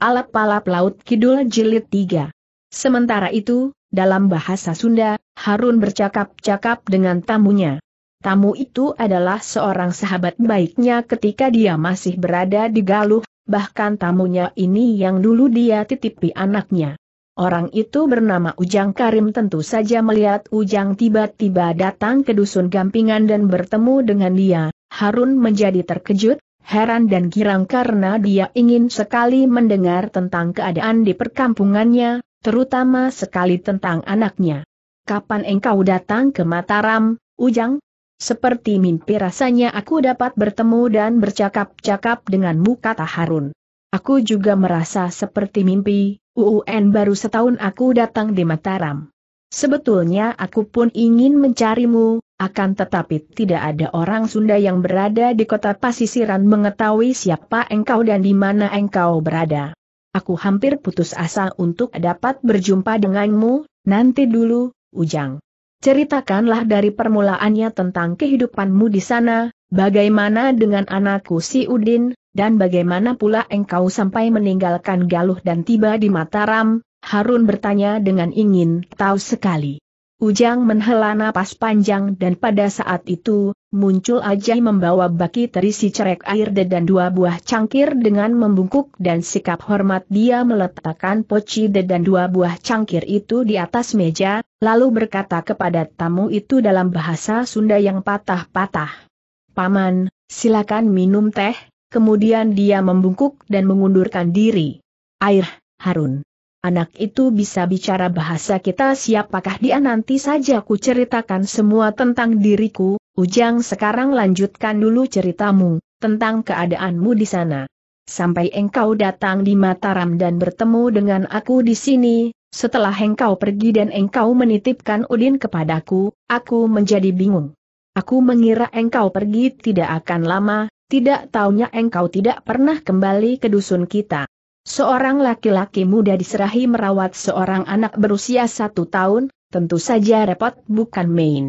Alap-alap Laut Kidul Jilid 3. Sementara itu, dalam bahasa Sunda, Harun bercakap-cakap dengan tamunya. Tamu itu adalah seorang sahabat baiknya ketika dia masih berada di Galuh, bahkan tamunya ini yang dulu dia titipi anaknya. Orang itu bernama Ujang Karim tentu saja melihat Ujang tiba-tiba datang ke dusun Gampingan dan bertemu dengan dia, Harun menjadi terkejut, heran dan girang karena dia ingin sekali mendengar tentang keadaan di perkampungannya, terutama sekali tentang anaknya. Kapan engkau datang ke Mataram, Ujang? Seperti mimpi rasanya aku dapat bertemu dan bercakap-cakap denganmu kata Harun. Aku juga merasa seperti mimpi, UUN baru setahun aku datang di Mataram. Sebetulnya aku pun ingin mencarimu, akan tetapi tidak ada orang Sunda yang berada di kota Pasisiran mengetahui siapa engkau dan di mana engkau berada. Aku hampir putus asa untuk dapat berjumpa denganmu, nanti dulu, Ujang. Ceritakanlah dari permulaannya tentang kehidupanmu di sana, bagaimana dengan anakku si Udin, dan bagaimana pula engkau sampai meninggalkan Galuh dan tiba di Mataram, Harun bertanya dengan ingin tahu sekali. Ujang menghela napas panjang dan pada saat itu, muncul Ajai membawa baki terisi cerek air dan dua buah cangkir dengan membungkuk dan sikap hormat dia meletakkan poci dan dua buah cangkir itu di atas meja, lalu berkata kepada tamu itu dalam bahasa Sunda yang patah-patah. Paman, silakan minum teh, kemudian dia membungkuk dan mengundurkan diri. Air, Harun. Anak itu bisa bicara bahasa kita siapakah dia nanti saja ku ceritakan semua tentang diriku, Ujang sekarang lanjutkan dulu ceritamu, tentang keadaanmu di sana. Sampai engkau datang di Mataram dan bertemu dengan aku di sini, setelah engkau pergi dan engkau menitipkan Udin kepadaku, aku menjadi bingung. Aku mengira engkau pergi tidak akan lama, tidak taunya engkau tidak pernah kembali ke dusun kita. Seorang laki-laki muda diserahi merawat seorang anak berusia satu tahun, tentu saja repot bukan main.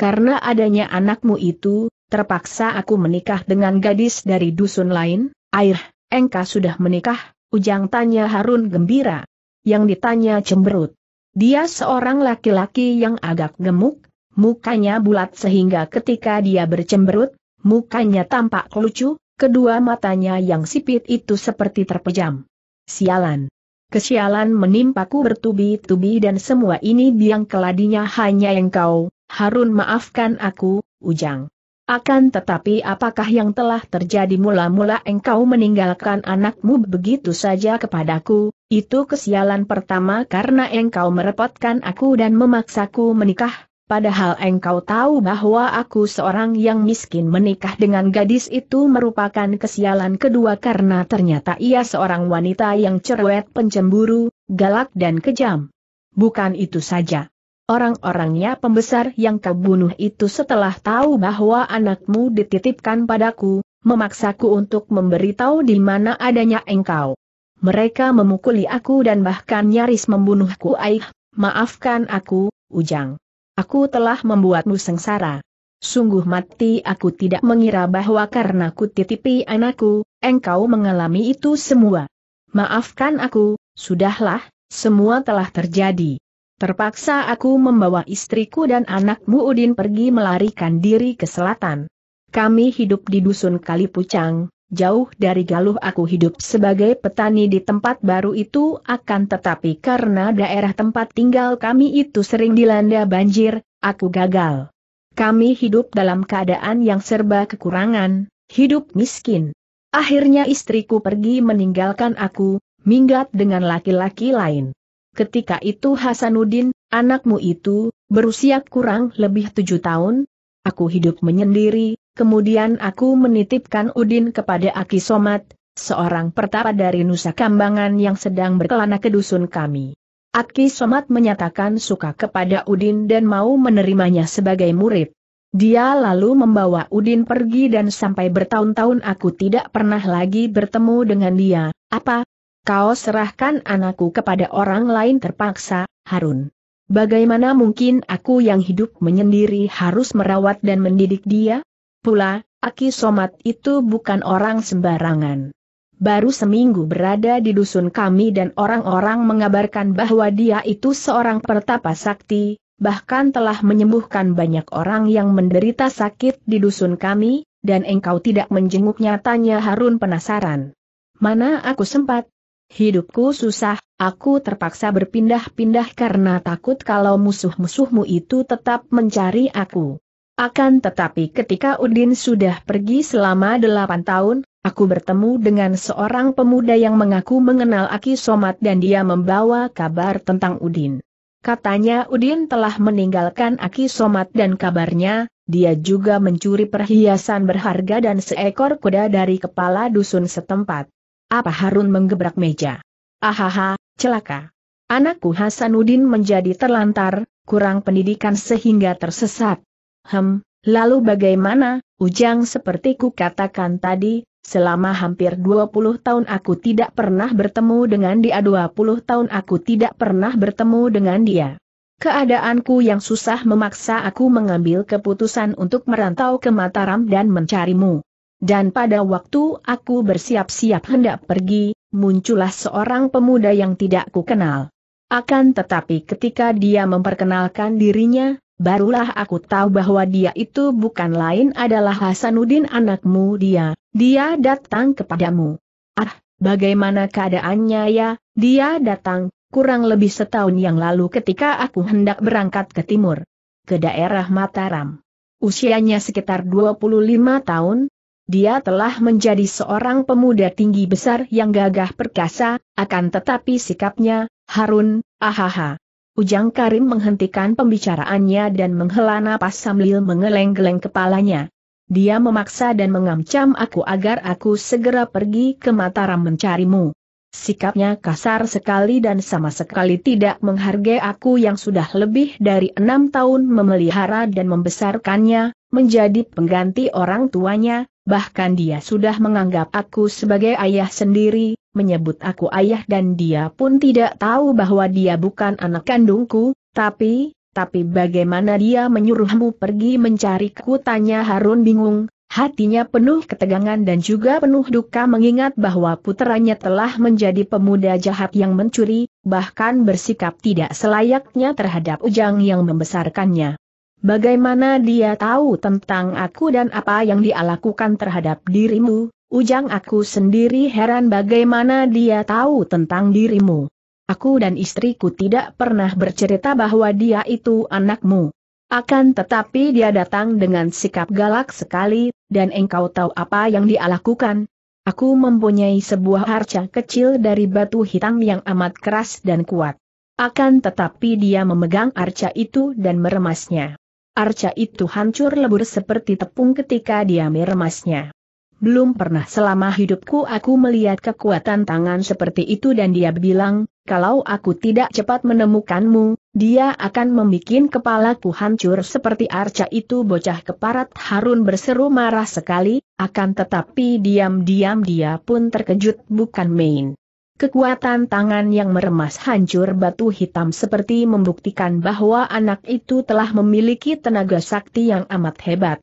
Karena adanya anakmu itu, terpaksa aku menikah dengan gadis dari dusun lain, air, engkau sudah menikah, ujang tanya Harun gembira. Yang ditanya cemberut. Dia seorang laki-laki yang agak gemuk, mukanya bulat sehingga ketika dia bercemberut, mukanya tampak lucu, kedua matanya yang sipit itu seperti terpejam. Sialan. Kesialan menimpaku bertubi-tubi dan semua ini biang keladinya hanya engkau, Harun maafkan aku, Ujang. Akan tetapi apakah yang telah terjadi mula-mula engkau meninggalkan anakmu begitu saja kepadaku, itu kesialan pertama karena engkau merepotkan aku dan memaksaku menikah, Padahal engkau tahu bahwa aku seorang yang miskin menikah dengan gadis itu merupakan kesialan kedua karena ternyata ia seorang wanita yang cerewet pencemburu, galak dan kejam. Bukan itu saja. Orang-orangnya pembesar yang kau bunuh itu setelah tahu bahwa anakmu dititipkan padaku, memaksaku untuk memberitahu di mana adanya engkau. Mereka memukuli aku dan bahkan nyaris membunuhku aih, maafkan aku, Ujang aku telah membuatmu sengsara. Sungguh mati aku tidak mengira bahwa karena ku titipi anakku, engkau mengalami itu semua. Maafkan aku, sudahlah, semua telah terjadi. Terpaksa aku membawa istriku dan anakmu Udin pergi melarikan diri ke selatan. Kami hidup di dusun Kalipucang jauh dari galuh aku hidup sebagai petani di tempat baru itu akan tetapi karena daerah tempat tinggal kami itu sering dilanda banjir, aku gagal. Kami hidup dalam keadaan yang serba kekurangan, hidup miskin. Akhirnya istriku pergi meninggalkan aku, minggat dengan laki-laki lain. Ketika itu Hasanuddin, anakmu itu, berusia kurang lebih tujuh tahun, aku hidup menyendiri, kemudian aku menitipkan Udin kepada Aki Somat, seorang pertapa dari Nusa Kambangan yang sedang berkelana ke dusun kami. Aki Somat menyatakan suka kepada Udin dan mau menerimanya sebagai murid. Dia lalu membawa Udin pergi dan sampai bertahun-tahun aku tidak pernah lagi bertemu dengan dia. Apa? Kau serahkan anakku kepada orang lain terpaksa, Harun. Bagaimana mungkin aku yang hidup menyendiri harus merawat dan mendidik dia? Pula, Aki Somat itu bukan orang sembarangan. Baru seminggu berada di dusun kami dan orang-orang mengabarkan bahwa dia itu seorang pertapa sakti, bahkan telah menyembuhkan banyak orang yang menderita sakit di dusun kami, dan engkau tidak menjenguknya tanya Harun penasaran. Mana aku sempat? Hidupku susah, aku terpaksa berpindah-pindah karena takut kalau musuh-musuhmu itu tetap mencari aku. Akan tetapi ketika Udin sudah pergi selama delapan tahun, aku bertemu dengan seorang pemuda yang mengaku mengenal Aki Somat dan dia membawa kabar tentang Udin. Katanya Udin telah meninggalkan Aki Somat dan kabarnya, dia juga mencuri perhiasan berharga dan seekor kuda dari kepala dusun setempat. Apa Harun menggebrak meja? Ahaha, celaka. Anakku Hasanuddin menjadi terlantar, kurang pendidikan sehingga tersesat. Hem, lalu bagaimana, Ujang seperti ku katakan tadi, selama hampir 20 tahun aku tidak pernah bertemu dengan dia 20 tahun aku tidak pernah bertemu dengan dia. Keadaanku yang susah memaksa aku mengambil keputusan untuk merantau ke Mataram dan mencarimu. Dan pada waktu aku bersiap-siap hendak pergi, muncullah seorang pemuda yang tidak kukenal. Akan tetapi ketika dia memperkenalkan dirinya, barulah aku tahu bahwa dia itu bukan lain adalah Hasanuddin anakmu dia, dia datang kepadamu. Ah, bagaimana keadaannya ya, dia datang, kurang lebih setahun yang lalu ketika aku hendak berangkat ke timur, ke daerah Mataram. Usianya sekitar 25 tahun, dia telah menjadi seorang pemuda tinggi besar yang gagah perkasa, akan tetapi sikapnya, Harun, ahaha. Ujang Karim menghentikan pembicaraannya dan menghela napas sambil mengeleng-geleng kepalanya. Dia memaksa dan mengancam aku agar aku segera pergi ke Mataram mencarimu. Sikapnya kasar sekali dan sama sekali tidak menghargai aku yang sudah lebih dari enam tahun memelihara dan membesarkannya, menjadi pengganti orang tuanya, bahkan dia sudah menganggap aku sebagai ayah sendiri, menyebut aku ayah dan dia pun tidak tahu bahwa dia bukan anak kandungku, tapi, tapi bagaimana dia menyuruhmu pergi mencariku tanya Harun bingung, hatinya penuh ketegangan dan juga penuh duka mengingat bahwa putranya telah menjadi pemuda jahat yang mencuri, bahkan bersikap tidak selayaknya terhadap Ujang yang membesarkannya. Bagaimana dia tahu tentang aku dan apa yang dia lakukan terhadap dirimu, Ujang aku sendiri heran bagaimana dia tahu tentang dirimu. Aku dan istriku tidak pernah bercerita bahwa dia itu anakmu. Akan tetapi dia datang dengan sikap galak sekali, dan engkau tahu apa yang dia lakukan. Aku mempunyai sebuah harca kecil dari batu hitam yang amat keras dan kuat. Akan tetapi dia memegang arca itu dan meremasnya. Arca itu hancur lebur seperti tepung ketika dia meremasnya belum pernah selama hidupku aku melihat kekuatan tangan seperti itu dan dia bilang, kalau aku tidak cepat menemukanmu, dia akan membuat kepalaku hancur seperti arca itu bocah keparat Harun berseru marah sekali, akan tetapi diam-diam dia pun terkejut bukan main. Kekuatan tangan yang meremas hancur batu hitam seperti membuktikan bahwa anak itu telah memiliki tenaga sakti yang amat hebat.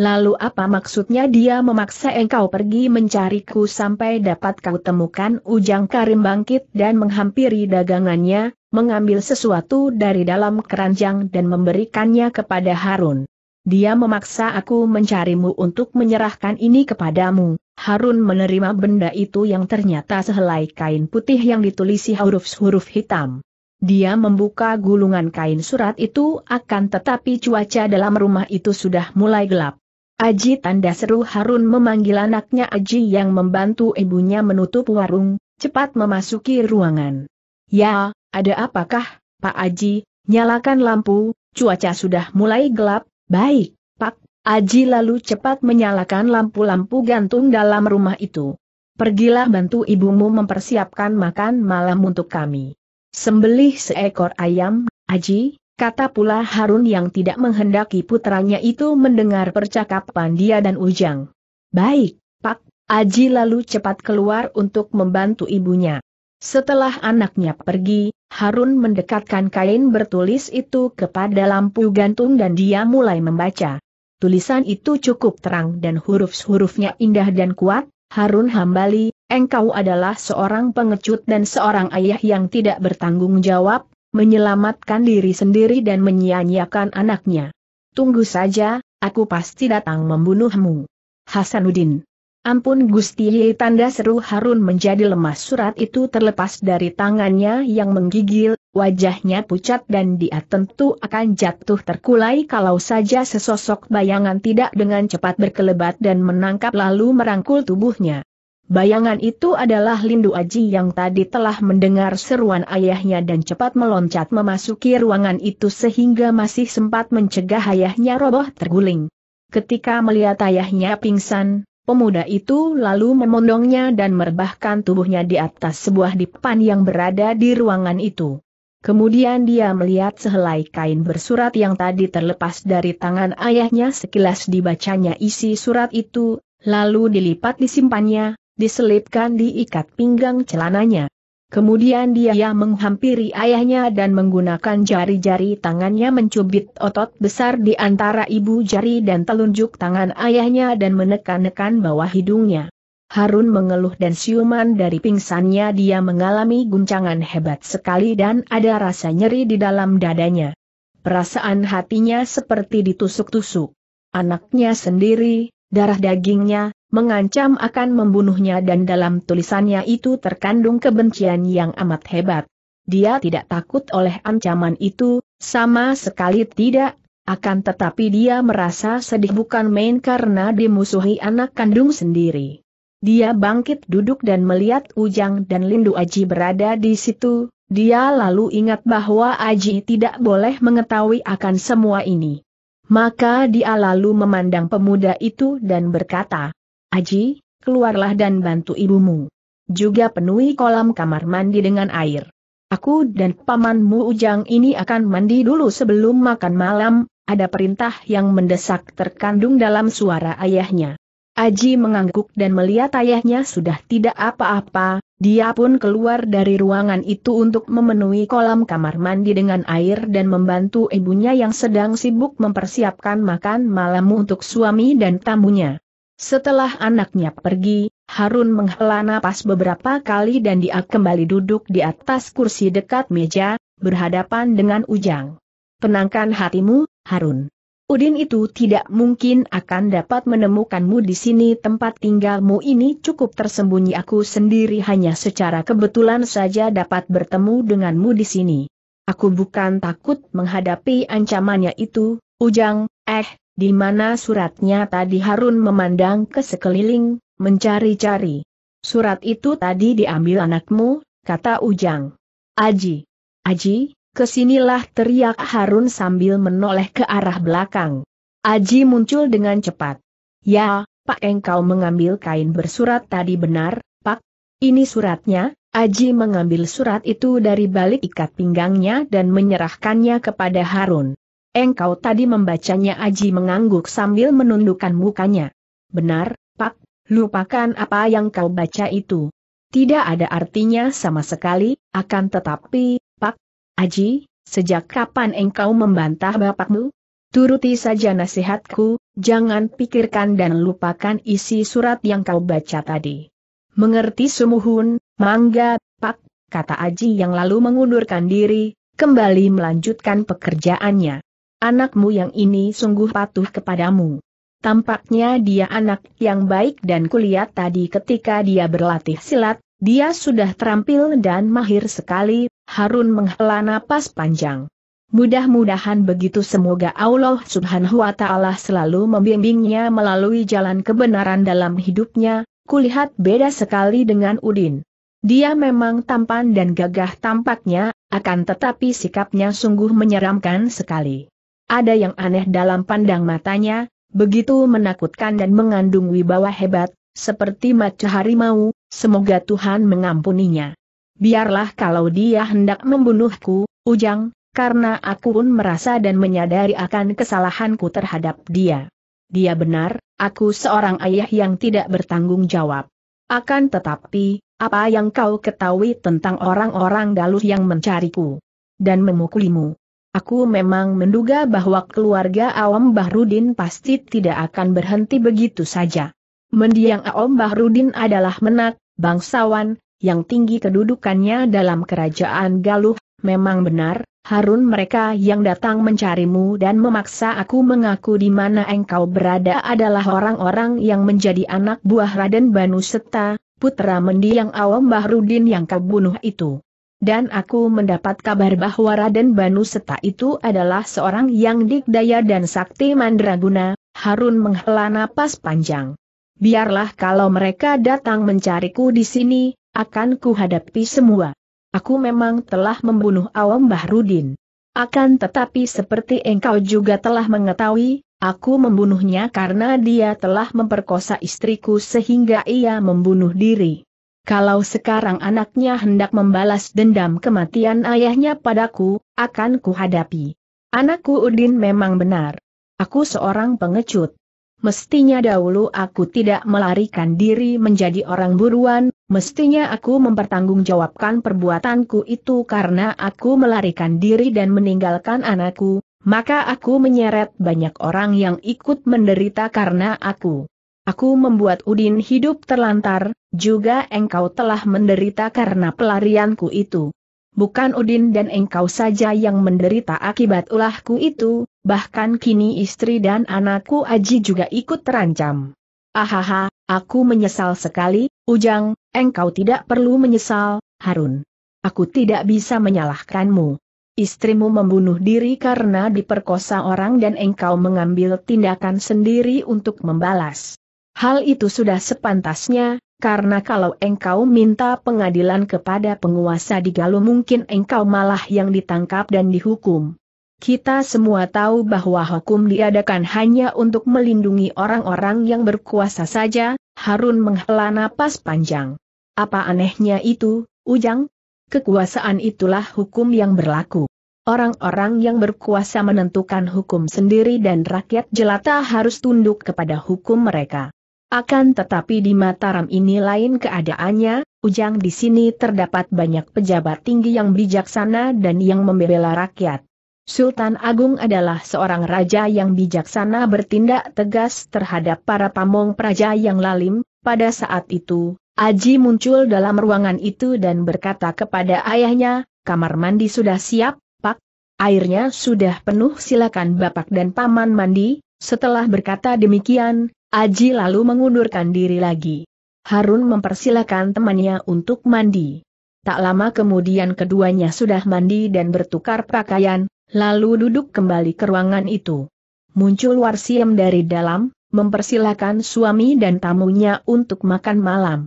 Lalu apa maksudnya dia memaksa engkau pergi mencariku sampai dapat kau temukan Ujang Karim bangkit dan menghampiri dagangannya, mengambil sesuatu dari dalam keranjang dan memberikannya kepada Harun. Dia memaksa aku mencarimu untuk menyerahkan ini kepadamu. Harun menerima benda itu yang ternyata sehelai kain putih yang ditulisi huruf-huruf hitam. Dia membuka gulungan kain surat itu akan tetapi cuaca dalam rumah itu sudah mulai gelap. Aji tanda seru Harun memanggil anaknya Aji yang membantu ibunya menutup warung, cepat memasuki ruangan. Ya, ada apakah, Pak Aji, nyalakan lampu, cuaca sudah mulai gelap, baik, Pak. Aji lalu cepat menyalakan lampu-lampu gantung dalam rumah itu. Pergilah bantu ibumu mempersiapkan makan malam untuk kami. Sembelih seekor ayam, Aji, Kata pula Harun yang tidak menghendaki putranya itu mendengar percakapan dia dan Ujang. Baik, Pak, Aji lalu cepat keluar untuk membantu ibunya. Setelah anaknya pergi, Harun mendekatkan kain bertulis itu kepada lampu gantung dan dia mulai membaca. Tulisan itu cukup terang dan huruf-hurufnya indah dan kuat, Harun Hambali, engkau adalah seorang pengecut dan seorang ayah yang tidak bertanggung jawab, menyelamatkan diri sendiri dan menyia-nyiakan anaknya. Tunggu saja, aku pasti datang membunuhmu. Hasanuddin. Ampun Gusti Ye tanda seru Harun menjadi lemas surat itu terlepas dari tangannya yang menggigil, wajahnya pucat dan dia tentu akan jatuh terkulai kalau saja sesosok bayangan tidak dengan cepat berkelebat dan menangkap lalu merangkul tubuhnya. Bayangan itu adalah Lindu Aji yang tadi telah mendengar seruan ayahnya dan cepat meloncat memasuki ruangan itu sehingga masih sempat mencegah ayahnya roboh terguling. Ketika melihat ayahnya pingsan, pemuda itu lalu memondongnya dan merebahkan tubuhnya di atas sebuah dipan yang berada di ruangan itu. Kemudian dia melihat sehelai kain bersurat yang tadi terlepas dari tangan ayahnya sekilas dibacanya isi surat itu, lalu dilipat disimpannya, diselipkan di ikat pinggang celananya. Kemudian dia menghampiri ayahnya dan menggunakan jari-jari tangannya mencubit otot besar di antara ibu jari dan telunjuk tangan ayahnya dan menekan-nekan bawah hidungnya. Harun mengeluh dan siuman dari pingsannya dia mengalami guncangan hebat sekali dan ada rasa nyeri di dalam dadanya. Perasaan hatinya seperti ditusuk-tusuk. Anaknya sendiri, darah dagingnya, mengancam akan membunuhnya dan dalam tulisannya itu terkandung kebencian yang amat hebat. Dia tidak takut oleh ancaman itu, sama sekali tidak, akan tetapi dia merasa sedih bukan main karena dimusuhi anak kandung sendiri. Dia bangkit duduk dan melihat Ujang dan Lindu Aji berada di situ, dia lalu ingat bahwa Aji tidak boleh mengetahui akan semua ini. Maka dia lalu memandang pemuda itu dan berkata, Aji, keluarlah dan bantu ibumu. Juga penuhi kolam kamar mandi dengan air. Aku dan pamanmu Ujang ini akan mandi dulu sebelum makan malam, ada perintah yang mendesak terkandung dalam suara ayahnya. Aji mengangguk dan melihat ayahnya sudah tidak apa-apa, dia pun keluar dari ruangan itu untuk memenuhi kolam kamar mandi dengan air dan membantu ibunya yang sedang sibuk mempersiapkan makan malam untuk suami dan tamunya. Setelah anaknya pergi, Harun menghela napas beberapa kali dan dia kembali duduk di atas kursi dekat meja, berhadapan dengan Ujang. Tenangkan hatimu, Harun. Udin itu tidak mungkin akan dapat menemukanmu di sini tempat tinggalmu ini cukup tersembunyi aku sendiri hanya secara kebetulan saja dapat bertemu denganmu di sini. Aku bukan takut menghadapi ancamannya itu, Ujang, eh, di mana suratnya tadi Harun memandang ke sekeliling, mencari-cari. Surat itu tadi diambil anakmu, kata Ujang. Aji. Aji, kesinilah teriak Harun sambil menoleh ke arah belakang. Aji muncul dengan cepat. Ya, Pak engkau mengambil kain bersurat tadi benar, Pak. Ini suratnya, Aji mengambil surat itu dari balik ikat pinggangnya dan menyerahkannya kepada Harun. Engkau tadi membacanya Aji mengangguk sambil menundukkan mukanya. Benar, Pak, lupakan apa yang kau baca itu. Tidak ada artinya sama sekali, akan tetapi, Pak, Aji, sejak kapan engkau membantah bapakmu? Turuti saja nasihatku, jangan pikirkan dan lupakan isi surat yang kau baca tadi. Mengerti sumuhun, mangga, Pak, kata Aji yang lalu mengundurkan diri, kembali melanjutkan pekerjaannya. Anakmu yang ini sungguh patuh kepadamu. Tampaknya dia anak yang baik dan kulihat tadi ketika dia berlatih silat, dia sudah terampil dan mahir sekali, Harun menghela napas panjang. Mudah-mudahan begitu semoga Allah subhanahu wa ta'ala selalu membimbingnya melalui jalan kebenaran dalam hidupnya, kulihat beda sekali dengan Udin. Dia memang tampan dan gagah tampaknya, akan tetapi sikapnya sungguh menyeramkan sekali. Ada yang aneh dalam pandang matanya, begitu menakutkan dan mengandung wibawa hebat, seperti mata harimau, semoga Tuhan mengampuninya. Biarlah kalau dia hendak membunuhku, Ujang, karena aku pun merasa dan menyadari akan kesalahanku terhadap dia. Dia benar, aku seorang ayah yang tidak bertanggung jawab. Akan tetapi, apa yang kau ketahui tentang orang-orang Galuh yang mencariku dan memukulimu? Aku memang menduga bahwa keluarga Awam Bahrudin pasti tidak akan berhenti begitu saja. Mendiang Awam Bahrudin adalah menak, bangsawan, yang tinggi kedudukannya dalam kerajaan Galuh, memang benar, Harun mereka yang datang mencarimu dan memaksa aku mengaku di mana engkau berada adalah orang-orang yang menjadi anak buah Raden Banu Seta, putra mendiang Awam Bahrudin yang kau bunuh itu dan aku mendapat kabar bahwa Raden Banu Seta itu adalah seorang yang dikdaya dan sakti mandraguna, Harun menghela napas panjang. Biarlah kalau mereka datang mencariku di sini, akan kuhadapi semua. Aku memang telah membunuh Awam Bahrudin. Akan tetapi seperti engkau juga telah mengetahui, aku membunuhnya karena dia telah memperkosa istriku sehingga ia membunuh diri. Kalau sekarang anaknya hendak membalas dendam kematian ayahnya padaku, akan kuhadapi. Anakku Udin memang benar. Aku seorang pengecut. Mestinya dahulu aku tidak melarikan diri menjadi orang buruan, mestinya aku mempertanggungjawabkan perbuatanku itu karena aku melarikan diri dan meninggalkan anakku, maka aku menyeret banyak orang yang ikut menderita karena aku. Aku membuat Udin hidup terlantar, juga engkau telah menderita karena pelarianku itu. Bukan Udin dan engkau saja yang menderita akibat ulahku itu, bahkan kini istri dan anakku Aji juga ikut terancam. Ahaha, aku menyesal sekali, Ujang, engkau tidak perlu menyesal, Harun. Aku tidak bisa menyalahkanmu. Istrimu membunuh diri karena diperkosa orang dan engkau mengambil tindakan sendiri untuk membalas. Hal itu sudah sepantasnya, karena kalau engkau minta pengadilan kepada penguasa di Galuh mungkin engkau malah yang ditangkap dan dihukum. Kita semua tahu bahwa hukum diadakan hanya untuk melindungi orang-orang yang berkuasa saja, Harun menghela napas panjang. Apa anehnya itu, Ujang? Kekuasaan itulah hukum yang berlaku. Orang-orang yang berkuasa menentukan hukum sendiri dan rakyat jelata harus tunduk kepada hukum mereka. Akan tetapi di Mataram ini lain keadaannya, Ujang di sini terdapat banyak pejabat tinggi yang bijaksana dan yang membela rakyat. Sultan Agung adalah seorang raja yang bijaksana bertindak tegas terhadap para pamong praja yang lalim, pada saat itu, Aji muncul dalam ruangan itu dan berkata kepada ayahnya, kamar mandi sudah siap, pak, airnya sudah penuh silakan bapak dan paman mandi, setelah berkata demikian, Aji lalu mengundurkan diri lagi. Harun mempersilahkan temannya untuk mandi. Tak lama kemudian keduanya sudah mandi dan bertukar pakaian, lalu duduk kembali ke ruangan itu. Muncul Warsiem dari dalam, mempersilahkan suami dan tamunya untuk makan malam.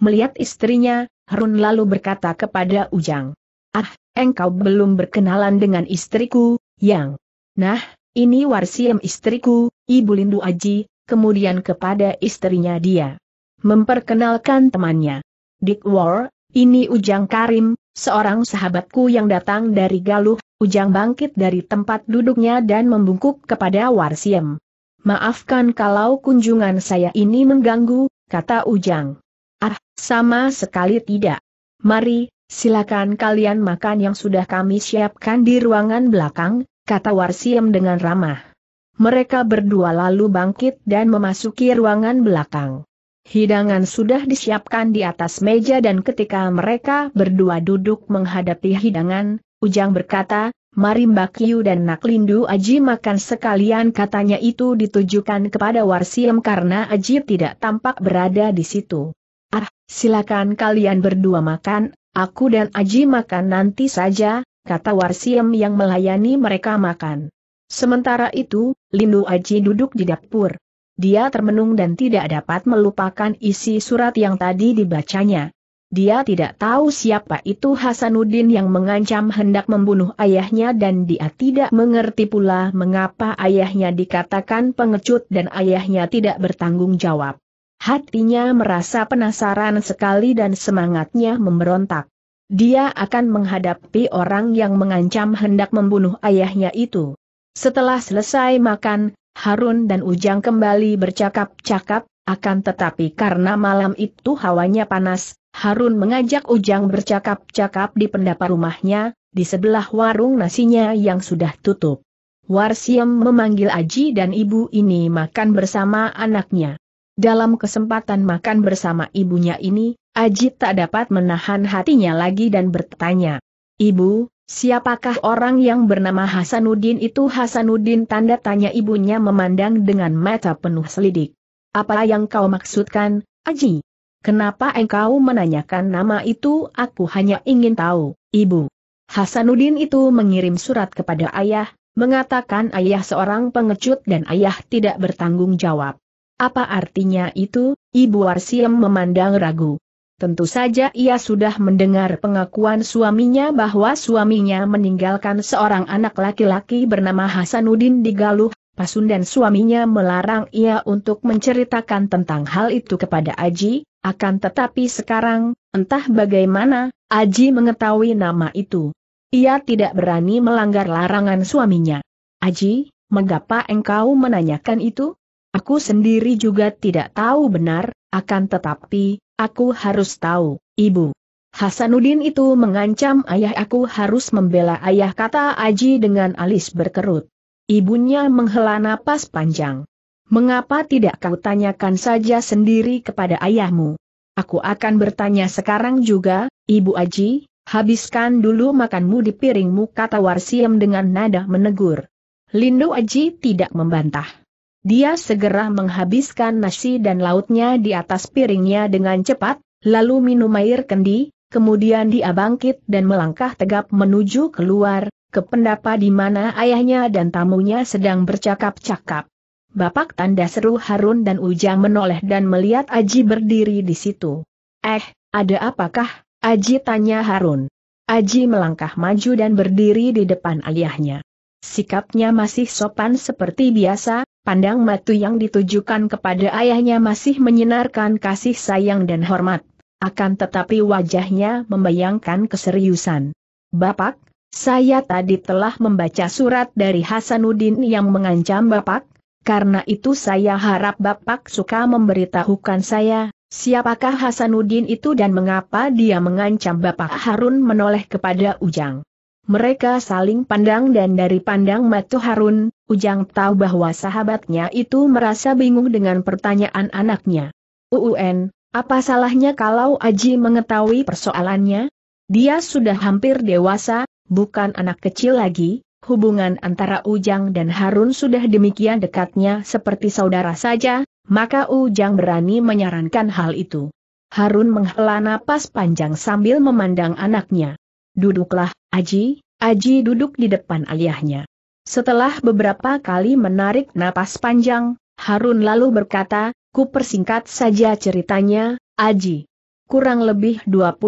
Melihat istrinya, Harun lalu berkata kepada Ujang. Ah, engkau belum berkenalan dengan istriku, Yang. Nah, ini Warsiem istriku, Ibu Lindu Aji, kemudian kepada istrinya dia. Memperkenalkan temannya. Dick War, ini Ujang Karim, seorang sahabatku yang datang dari Galuh, Ujang bangkit dari tempat duduknya dan membungkuk kepada Warsiem. Maafkan kalau kunjungan saya ini mengganggu, kata Ujang. Ah, sama sekali tidak. Mari, silakan kalian makan yang sudah kami siapkan di ruangan belakang, kata Warsiem dengan ramah. Mereka berdua lalu bangkit dan memasuki ruangan belakang. Hidangan sudah disiapkan di atas meja dan ketika mereka berdua duduk menghadapi hidangan, Ujang berkata, Mari Mbak Yu dan Nak Lindu Aji makan sekalian katanya itu ditujukan kepada Warsiem karena Aji tidak tampak berada di situ. Ah, silakan kalian berdua makan, aku dan Aji makan nanti saja, kata Warsiem yang melayani mereka makan. Sementara itu, Lindu Aji duduk di dapur. Dia termenung dan tidak dapat melupakan isi surat yang tadi dibacanya. Dia tidak tahu siapa itu Hasanuddin yang mengancam hendak membunuh ayahnya dan dia tidak mengerti pula mengapa ayahnya dikatakan pengecut dan ayahnya tidak bertanggung jawab. Hatinya merasa penasaran sekali dan semangatnya memberontak. Dia akan menghadapi orang yang mengancam hendak membunuh ayahnya itu. Setelah selesai makan, Harun dan Ujang kembali bercakap-cakap, akan tetapi karena malam itu hawanya panas, Harun mengajak Ujang bercakap-cakap di pendapa rumahnya, di sebelah warung nasinya yang sudah tutup. Warsiem memanggil Aji dan ibu ini makan bersama anaknya. Dalam kesempatan makan bersama ibunya ini, Aji tak dapat menahan hatinya lagi dan bertanya, Ibu, Siapakah orang yang bernama Hasanuddin itu Hasanuddin tanda tanya ibunya memandang dengan mata penuh selidik. Apa yang kau maksudkan, Aji? Kenapa engkau menanyakan nama itu aku hanya ingin tahu, ibu. Hasanuddin itu mengirim surat kepada ayah, mengatakan ayah seorang pengecut dan ayah tidak bertanggung jawab. Apa artinya itu, ibu Warsiem memandang ragu. Tentu saja ia sudah mendengar pengakuan suaminya bahwa suaminya meninggalkan seorang anak laki-laki bernama Hasanuddin di Galuh, Pasundan suaminya melarang ia untuk menceritakan tentang hal itu kepada Aji, akan tetapi sekarang, entah bagaimana, Aji mengetahui nama itu. Ia tidak berani melanggar larangan suaminya. Aji, mengapa engkau menanyakan itu? Aku sendiri juga tidak tahu benar, akan tetapi, Aku harus tahu, Ibu. Hasanuddin itu mengancam ayah aku harus membela ayah kata Aji dengan alis berkerut. Ibunya menghela napas panjang. Mengapa tidak kau tanyakan saja sendiri kepada ayahmu? Aku akan bertanya sekarang juga, Ibu Aji, habiskan dulu makanmu di piringmu kata Warsiem dengan nada menegur. Lindo Aji tidak membantah. Dia segera menghabiskan nasi dan lautnya di atas piringnya dengan cepat, lalu minum air kendi, kemudian dia bangkit dan melangkah tegap menuju keluar, ke pendapa di mana ayahnya dan tamunya sedang bercakap-cakap. Bapak tanda seru Harun dan Ujang menoleh dan melihat Aji berdiri di situ. Eh, ada apakah? Aji tanya Harun. Aji melangkah maju dan berdiri di depan ayahnya. Sikapnya masih sopan seperti biasa, pandang matu yang ditujukan kepada ayahnya masih menyinarkan kasih sayang dan hormat. Akan tetapi wajahnya membayangkan keseriusan. Bapak, saya tadi telah membaca surat dari Hasanuddin yang mengancam Bapak, karena itu saya harap Bapak suka memberitahukan saya, siapakah Hasanuddin itu dan mengapa dia mengancam Bapak Harun menoleh kepada Ujang. Mereka saling pandang dan dari pandang Matu Harun, Ujang tahu bahwa sahabatnya itu merasa bingung dengan pertanyaan anaknya. UUN, apa salahnya kalau Aji mengetahui persoalannya? Dia sudah hampir dewasa, bukan anak kecil lagi, hubungan antara Ujang dan Harun sudah demikian dekatnya seperti saudara saja, maka Ujang berani menyarankan hal itu. Harun menghela napas panjang sambil memandang anaknya. Duduklah, Aji, Aji duduk di depan ayahnya. Setelah beberapa kali menarik napas panjang, Harun lalu berkata, ku persingkat saja ceritanya, Aji. Kurang lebih 25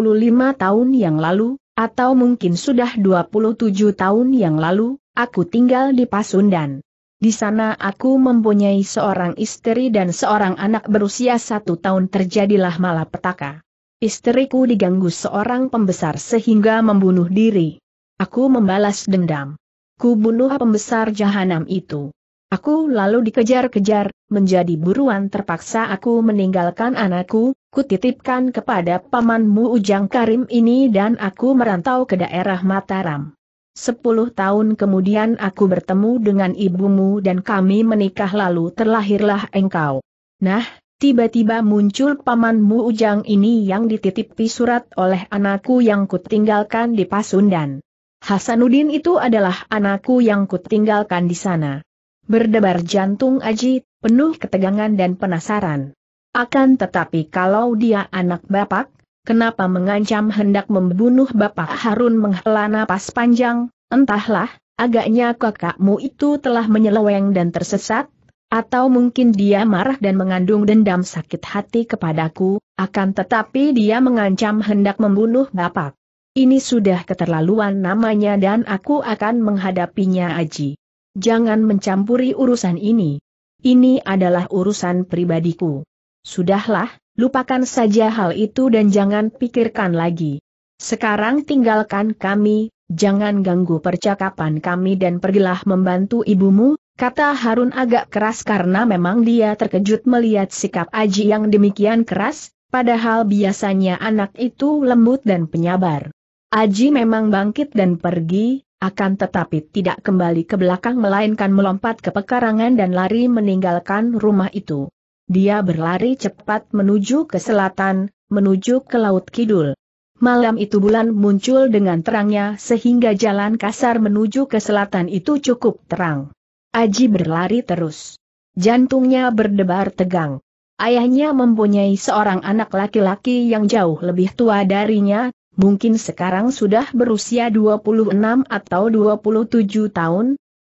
tahun yang lalu, atau mungkin sudah 27 tahun yang lalu, aku tinggal di Pasundan. Di sana aku mempunyai seorang istri dan seorang anak berusia satu tahun terjadilah malapetaka. Istriku diganggu seorang pembesar sehingga membunuh diri. Aku membalas dendam. Ku bunuh pembesar jahanam itu. Aku lalu dikejar-kejar, menjadi buruan terpaksa aku meninggalkan anakku, Ku titipkan kepada pamanmu Ujang Karim ini dan aku merantau ke daerah Mataram. Sepuluh tahun kemudian aku bertemu dengan ibumu dan kami menikah lalu terlahirlah engkau. Nah, Tiba-tiba muncul pamanmu Ujang ini yang dititipi surat oleh anakku yang kutinggalkan di Pasundan. Hasanuddin itu adalah anakku yang kutinggalkan di sana. Berdebar jantung Aji, penuh ketegangan dan penasaran. Akan tetapi kalau dia anak bapak, kenapa mengancam hendak membunuh bapak Harun menghela napas panjang, entahlah, agaknya kakakmu itu telah menyeleweng dan tersesat, atau mungkin dia marah dan mengandung dendam sakit hati kepadaku, akan tetapi dia mengancam hendak membunuh Bapak. Ini sudah keterlaluan namanya dan aku akan menghadapinya Aji. Jangan mencampuri urusan ini. Ini adalah urusan pribadiku. Sudahlah, lupakan saja hal itu dan jangan pikirkan lagi. Sekarang tinggalkan kami, jangan ganggu percakapan kami dan pergilah membantu ibumu, Kata Harun agak keras karena memang dia terkejut melihat sikap Aji yang demikian keras, padahal biasanya anak itu lembut dan penyabar. Aji memang bangkit dan pergi, akan tetapi tidak kembali ke belakang melainkan melompat ke pekarangan dan lari meninggalkan rumah itu. Dia berlari cepat menuju ke selatan, menuju ke Laut Kidul. Malam itu bulan muncul dengan terangnya sehingga jalan kasar menuju ke selatan itu cukup terang. Aji berlari terus. Jantungnya berdebar tegang. Ayahnya mempunyai seorang anak laki-laki yang jauh lebih tua darinya, mungkin sekarang sudah berusia 26 atau 27 tahun.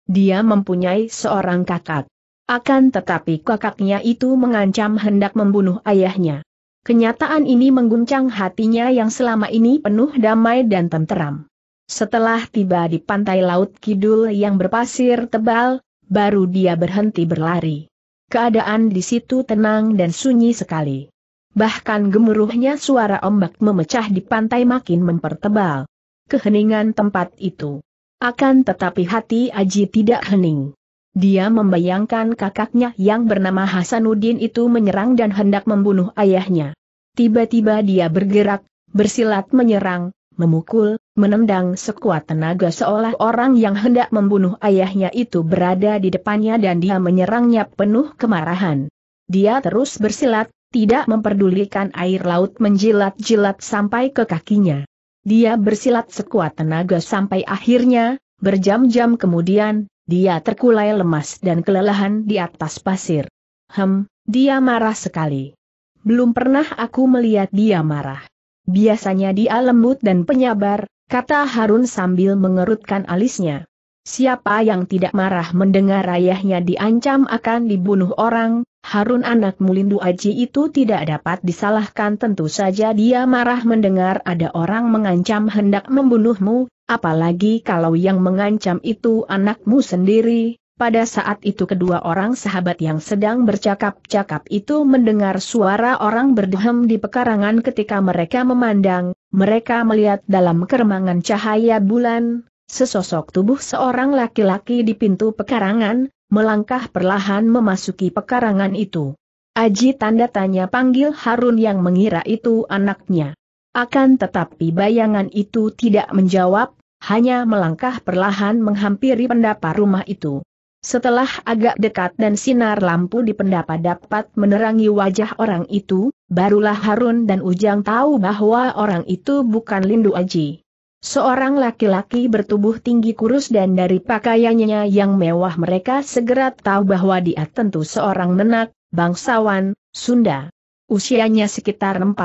Dia mempunyai seorang kakak. Akan tetapi kakaknya itu mengancam hendak membunuh ayahnya. Kenyataan ini mengguncang hatinya yang selama ini penuh damai dan tenteram. Setelah tiba di pantai laut Kidul yang berpasir tebal, baru dia berhenti berlari. Keadaan di situ tenang dan sunyi sekali. Bahkan gemuruhnya suara ombak memecah di pantai makin mempertebal. Keheningan tempat itu. Akan tetapi hati Aji tidak hening. Dia membayangkan kakaknya yang bernama Hasanuddin itu menyerang dan hendak membunuh ayahnya. Tiba-tiba dia bergerak, bersilat menyerang, memukul, menendang sekuat tenaga seolah orang yang hendak membunuh ayahnya itu berada di depannya dan dia menyerangnya penuh kemarahan. Dia terus bersilat, tidak memperdulikan air laut menjilat-jilat sampai ke kakinya. Dia bersilat sekuat tenaga sampai akhirnya, berjam-jam kemudian, dia terkulai lemas dan kelelahan di atas pasir. Hem, dia marah sekali. Belum pernah aku melihat dia marah. Biasanya dia lembut dan penyabar, kata Harun sambil mengerutkan alisnya. Siapa yang tidak marah mendengar ayahnya diancam akan dibunuh orang, Harun anak Mulindu Aji itu tidak dapat disalahkan tentu saja dia marah mendengar ada orang mengancam hendak membunuhmu, apalagi kalau yang mengancam itu anakmu sendiri, pada saat itu kedua orang sahabat yang sedang bercakap-cakap itu mendengar suara orang berdehem di pekarangan ketika mereka memandang, mereka melihat dalam keremangan cahaya bulan, sesosok tubuh seorang laki-laki di pintu pekarangan, melangkah perlahan memasuki pekarangan itu. Aji tanda tanya panggil Harun yang mengira itu anaknya. Akan tetapi bayangan itu tidak menjawab, hanya melangkah perlahan menghampiri pendapa rumah itu. Setelah agak dekat dan sinar lampu di pendapa dapat menerangi wajah orang itu, barulah Harun dan Ujang tahu bahwa orang itu bukan Lindu Aji. Seorang laki-laki bertubuh tinggi kurus dan dari pakaiannya yang mewah mereka segera tahu bahwa dia tentu seorang menak, bangsawan, Sunda. Usianya sekitar 40,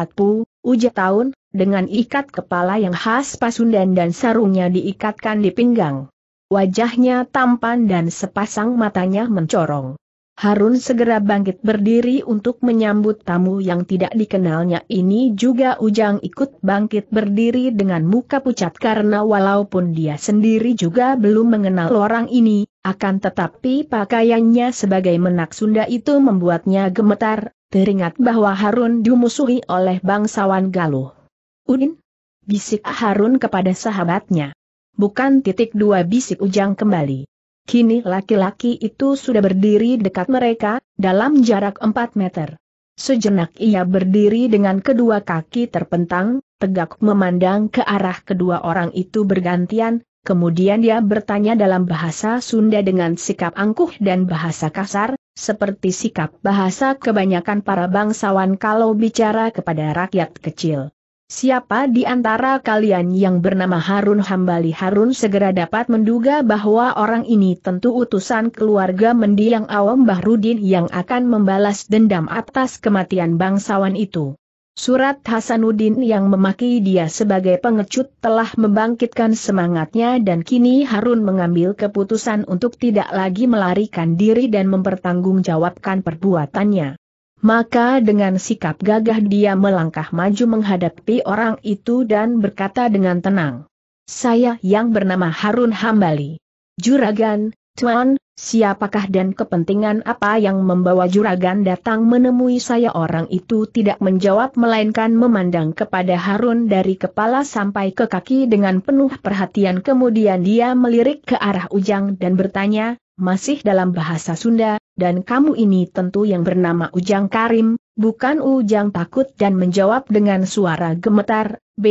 uja tahun, dengan ikat kepala yang khas Pasundan dan sarungnya diikatkan di pinggang. Wajahnya tampan dan sepasang matanya mencorong. Harun segera bangkit berdiri untuk menyambut tamu yang tidak dikenalnya ini juga Ujang ikut bangkit berdiri dengan muka pucat karena walaupun dia sendiri juga belum mengenal orang ini, akan tetapi pakaiannya sebagai menak Sunda itu membuatnya gemetar, teringat bahwa Harun dimusuhi oleh bangsawan Galuh. Udin? Bisik Harun kepada sahabatnya bukan titik dua bisik Ujang kembali. Kini laki-laki itu sudah berdiri dekat mereka, dalam jarak 4 meter. Sejenak ia berdiri dengan kedua kaki terpentang, tegak memandang ke arah kedua orang itu bergantian, kemudian dia bertanya dalam bahasa Sunda dengan sikap angkuh dan bahasa kasar, seperti sikap bahasa kebanyakan para bangsawan kalau bicara kepada rakyat kecil. Siapa di antara kalian yang bernama Harun Hambali Harun segera dapat menduga bahwa orang ini tentu utusan keluarga mendiang Awam Bahrudin yang akan membalas dendam atas kematian bangsawan itu. Surat Hasanuddin yang memaki dia sebagai pengecut telah membangkitkan semangatnya dan kini Harun mengambil keputusan untuk tidak lagi melarikan diri dan mempertanggungjawabkan perbuatannya. Maka dengan sikap gagah dia melangkah maju menghadapi orang itu dan berkata dengan tenang. Saya yang bernama Harun Hambali. Juragan, Tuan, siapakah dan kepentingan apa yang membawa juragan datang menemui saya orang itu tidak menjawab melainkan memandang kepada Harun dari kepala sampai ke kaki dengan penuh perhatian kemudian dia melirik ke arah Ujang dan bertanya, masih dalam bahasa Sunda, dan kamu ini tentu yang bernama Ujang Karim, bukan Ujang takut dan menjawab dengan suara gemetar, B,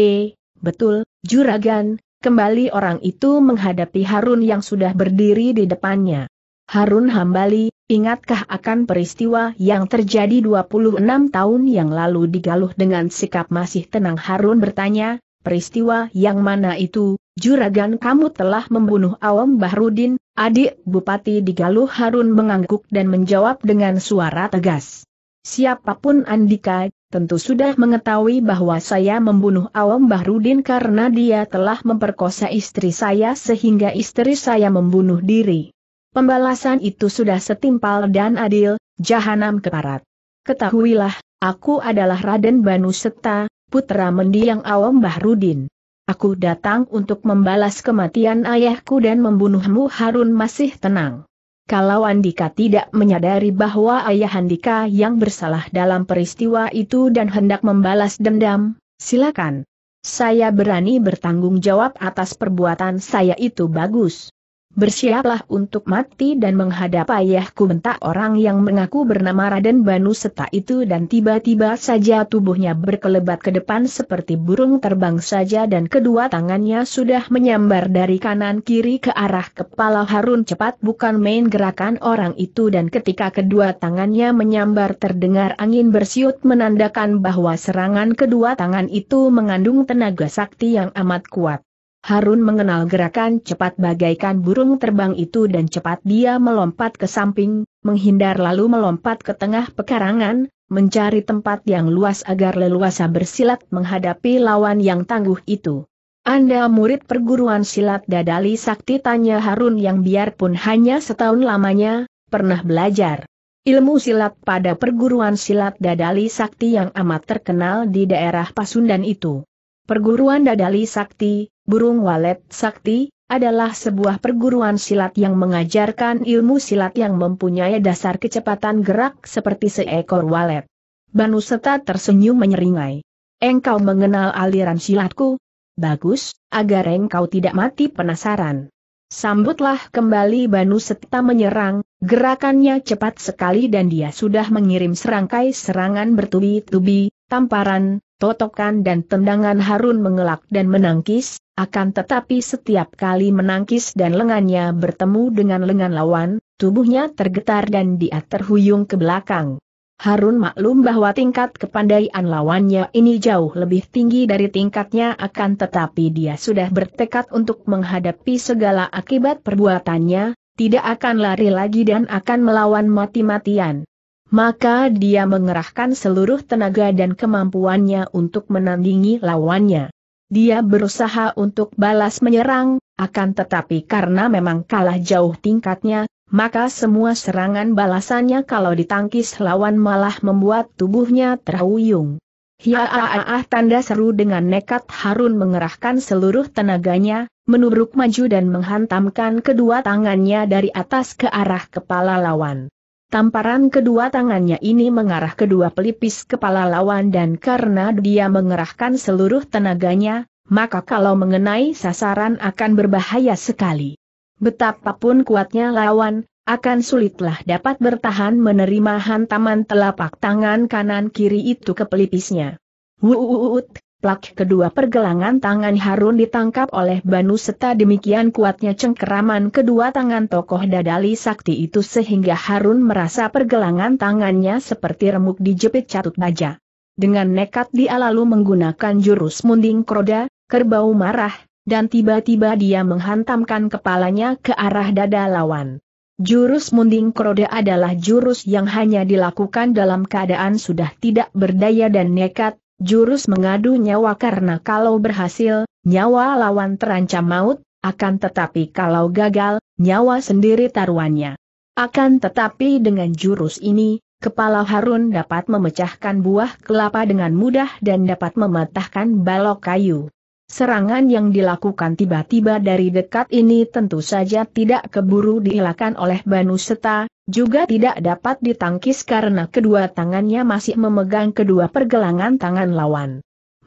betul, juragan, kembali orang itu menghadapi Harun yang sudah berdiri di depannya. Harun Hambali, ingatkah akan peristiwa yang terjadi 26 tahun yang lalu Digaluh dengan sikap masih tenang Harun bertanya, Peristiwa yang mana itu, juragan kamu telah membunuh Awam Bahrudin, adik Bupati di Galuh Harun mengangguk dan menjawab dengan suara tegas. Siapapun Andika, tentu sudah mengetahui bahwa saya membunuh Awam Bahrudin karena dia telah memperkosa istri saya sehingga istri saya membunuh diri. Pembalasan itu sudah setimpal dan adil, jahanam keparat. Ketahuilah, aku adalah Raden Banu Seta, putra mendiang Awam Bahrudin. Aku datang untuk membalas kematian ayahku dan membunuhmu Harun masih tenang. Kalau Andika tidak menyadari bahwa ayah Andika yang bersalah dalam peristiwa itu dan hendak membalas dendam, silakan. Saya berani bertanggung jawab atas perbuatan saya itu bagus. Bersiaplah untuk mati dan menghadap ayahku bentak orang yang mengaku bernama Raden Banu Seta itu dan tiba-tiba saja tubuhnya berkelebat ke depan seperti burung terbang saja dan kedua tangannya sudah menyambar dari kanan kiri ke arah kepala Harun cepat bukan main gerakan orang itu dan ketika kedua tangannya menyambar terdengar angin bersiut menandakan bahwa serangan kedua tangan itu mengandung tenaga sakti yang amat kuat. Harun mengenal gerakan cepat bagaikan burung terbang itu dan cepat dia melompat ke samping, menghindar lalu melompat ke tengah pekarangan, mencari tempat yang luas agar leluasa bersilat menghadapi lawan yang tangguh itu. Anda murid perguruan silat Dadali Sakti tanya Harun yang biarpun hanya setahun lamanya, pernah belajar. Ilmu silat pada perguruan silat Dadali Sakti yang amat terkenal di daerah Pasundan itu. Perguruan Dadali Sakti, Burung Walet Sakti, adalah sebuah perguruan silat yang mengajarkan ilmu silat yang mempunyai dasar kecepatan gerak seperti seekor walet. Banu Banuseta tersenyum menyeringai. Engkau mengenal aliran silatku? Bagus, agar engkau tidak mati penasaran. Sambutlah kembali Banu Banuseta menyerang, gerakannya cepat sekali dan dia sudah mengirim serangkai serangan bertubi-tubi, tamparan, Totokan dan tendangan Harun mengelak dan menangkis, akan tetapi setiap kali menangkis dan lengannya bertemu dengan lengan lawan, tubuhnya tergetar dan dia terhuyung ke belakang. Harun maklum bahwa tingkat kepandaian lawannya ini jauh lebih tinggi dari tingkatnya akan tetapi dia sudah bertekad untuk menghadapi segala akibat perbuatannya, tidak akan lari lagi dan akan melawan mati-matian maka dia mengerahkan seluruh tenaga dan kemampuannya untuk menandingi lawannya. Dia berusaha untuk balas menyerang, akan tetapi karena memang kalah jauh tingkatnya, maka semua serangan balasannya kalau ditangkis lawan malah membuat tubuhnya terhuyung. Hiaaah tanda seru dengan nekat Harun mengerahkan seluruh tenaganya, menubruk maju dan menghantamkan kedua tangannya dari atas ke arah kepala lawan. Tamparan kedua tangannya ini mengarah kedua pelipis kepala lawan dan karena dia mengerahkan seluruh tenaganya, maka kalau mengenai sasaran akan berbahaya sekali. Betapapun kuatnya lawan, akan sulitlah dapat bertahan menerima hantaman telapak tangan kanan kiri itu ke pelipisnya. Wuut, plak kedua pergelangan tangan Harun ditangkap oleh Banu serta demikian kuatnya cengkeraman kedua tangan tokoh Dadali Sakti itu sehingga Harun merasa pergelangan tangannya seperti remuk dijepit catut baja. Dengan nekat dia lalu menggunakan jurus munding kroda, kerbau marah, dan tiba-tiba dia menghantamkan kepalanya ke arah dada lawan. Jurus munding kroda adalah jurus yang hanya dilakukan dalam keadaan sudah tidak berdaya dan nekat, Jurus mengadu nyawa karena kalau berhasil, nyawa lawan terancam maut, akan tetapi kalau gagal, nyawa sendiri taruhannya. Akan tetapi dengan jurus ini, kepala Harun dapat memecahkan buah kelapa dengan mudah dan dapat mematahkan balok kayu. Serangan yang dilakukan tiba-tiba dari dekat ini tentu saja tidak keburu dihilangkan oleh Banu Seta, juga tidak dapat ditangkis karena kedua tangannya masih memegang kedua pergelangan tangan lawan.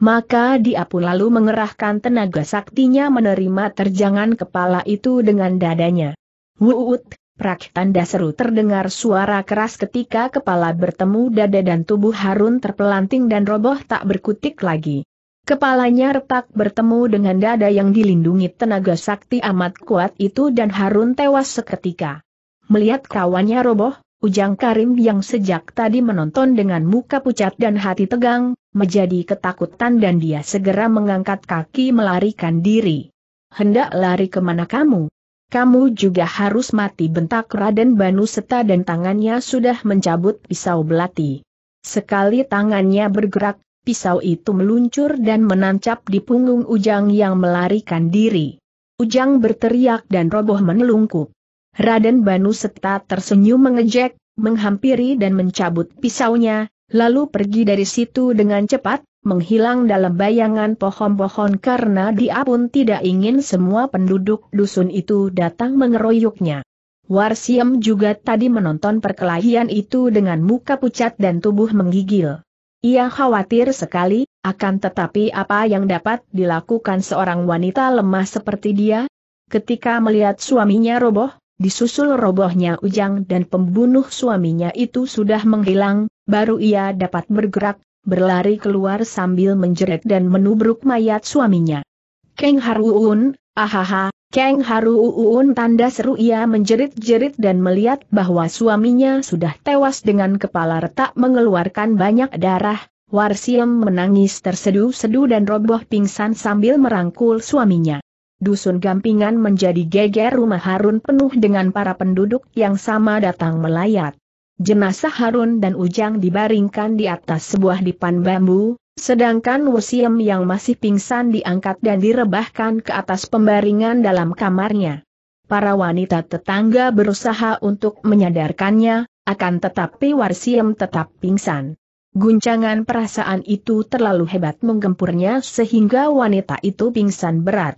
Maka dia pun lalu mengerahkan tenaga saktinya menerima terjangan kepala itu dengan dadanya. Wuut, prak tanda seru terdengar suara keras ketika kepala bertemu dada dan tubuh Harun terpelanting dan roboh tak berkutik lagi. Kepalanya retak bertemu dengan dada yang dilindungi tenaga sakti amat kuat itu dan Harun tewas seketika. Melihat kawannya roboh, Ujang Karim yang sejak tadi menonton dengan muka pucat dan hati tegang, menjadi ketakutan dan dia segera mengangkat kaki melarikan diri. Hendak lari kemana kamu? Kamu juga harus mati bentak Raden Banu Seta dan tangannya sudah mencabut pisau belati. Sekali tangannya bergerak, pisau itu meluncur dan menancap di punggung Ujang yang melarikan diri. Ujang berteriak dan roboh menelungkup. Raden Banu Seta tersenyum mengejek, menghampiri dan mencabut pisaunya, lalu pergi dari situ dengan cepat, menghilang dalam bayangan pohon-pohon karena dia pun tidak ingin semua penduduk dusun itu datang mengeroyoknya. Warsiem juga tadi menonton perkelahian itu dengan muka pucat dan tubuh menggigil. Ia khawatir sekali, akan tetapi apa yang dapat dilakukan seorang wanita lemah seperti dia? Ketika melihat suaminya roboh, disusul robohnya Ujang dan pembunuh suaminya itu sudah menghilang, baru ia dapat bergerak, berlari keluar sambil menjerit dan menubruk mayat suaminya. Keng Haruun, ahaha, Keng Haruun tanda seru ia menjerit-jerit dan melihat bahwa suaminya sudah tewas dengan kepala retak mengeluarkan banyak darah, Warsiem menangis terseduh-seduh dan roboh pingsan sambil merangkul suaminya dusun Gampingan menjadi geger rumah Harun penuh dengan para penduduk yang sama datang melayat. Jenazah Harun dan Ujang dibaringkan di atas sebuah dipan bambu, sedangkan Wusiem yang masih pingsan diangkat dan direbahkan ke atas pembaringan dalam kamarnya. Para wanita tetangga berusaha untuk menyadarkannya, akan tetapi Warsiem tetap pingsan. Guncangan perasaan itu terlalu hebat menggempurnya sehingga wanita itu pingsan berat.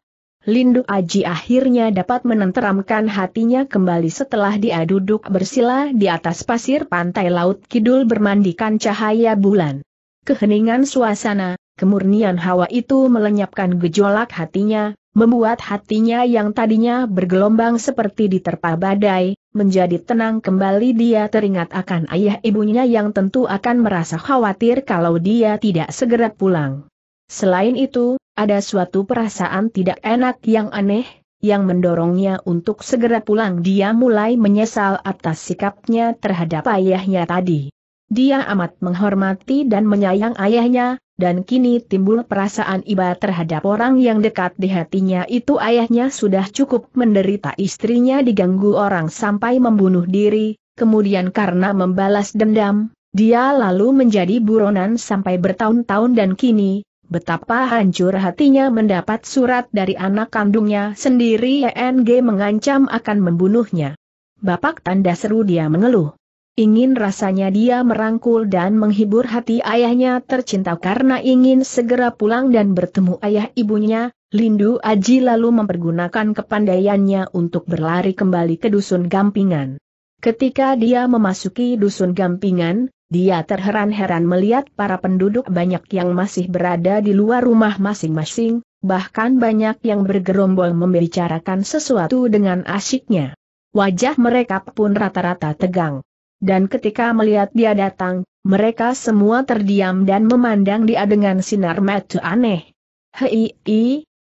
Lindu Aji akhirnya dapat menenteramkan hatinya kembali setelah dia duduk bersila di atas pasir pantai laut kidul bermandikan cahaya bulan. Keheningan suasana, kemurnian hawa itu melenyapkan gejolak hatinya, membuat hatinya yang tadinya bergelombang seperti diterpa badai, menjadi tenang kembali dia teringat akan ayah ibunya yang tentu akan merasa khawatir kalau dia tidak segera pulang. Selain itu, ada suatu perasaan tidak enak yang aneh, yang mendorongnya untuk segera pulang dia mulai menyesal atas sikapnya terhadap ayahnya tadi. Dia amat menghormati dan menyayang ayahnya, dan kini timbul perasaan iba terhadap orang yang dekat di hatinya itu ayahnya sudah cukup menderita istrinya diganggu orang sampai membunuh diri, kemudian karena membalas dendam, dia lalu menjadi buronan sampai bertahun-tahun dan kini, Betapa hancur hatinya mendapat surat dari anak kandungnya sendiri ENG mengancam akan membunuhnya. Bapak tanda seru dia mengeluh. Ingin rasanya dia merangkul dan menghibur hati ayahnya tercinta karena ingin segera pulang dan bertemu ayah ibunya, Lindu Aji lalu mempergunakan kepandaiannya untuk berlari kembali ke dusun Gampingan. Ketika dia memasuki dusun Gampingan, dia terheran-heran melihat para penduduk banyak yang masih berada di luar rumah masing-masing, bahkan banyak yang bergerombol membicarakan sesuatu dengan asyiknya. Wajah mereka pun rata-rata tegang. Dan ketika melihat dia datang, mereka semua terdiam dan memandang dia dengan sinar mata aneh. Hei,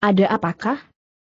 ada apakah?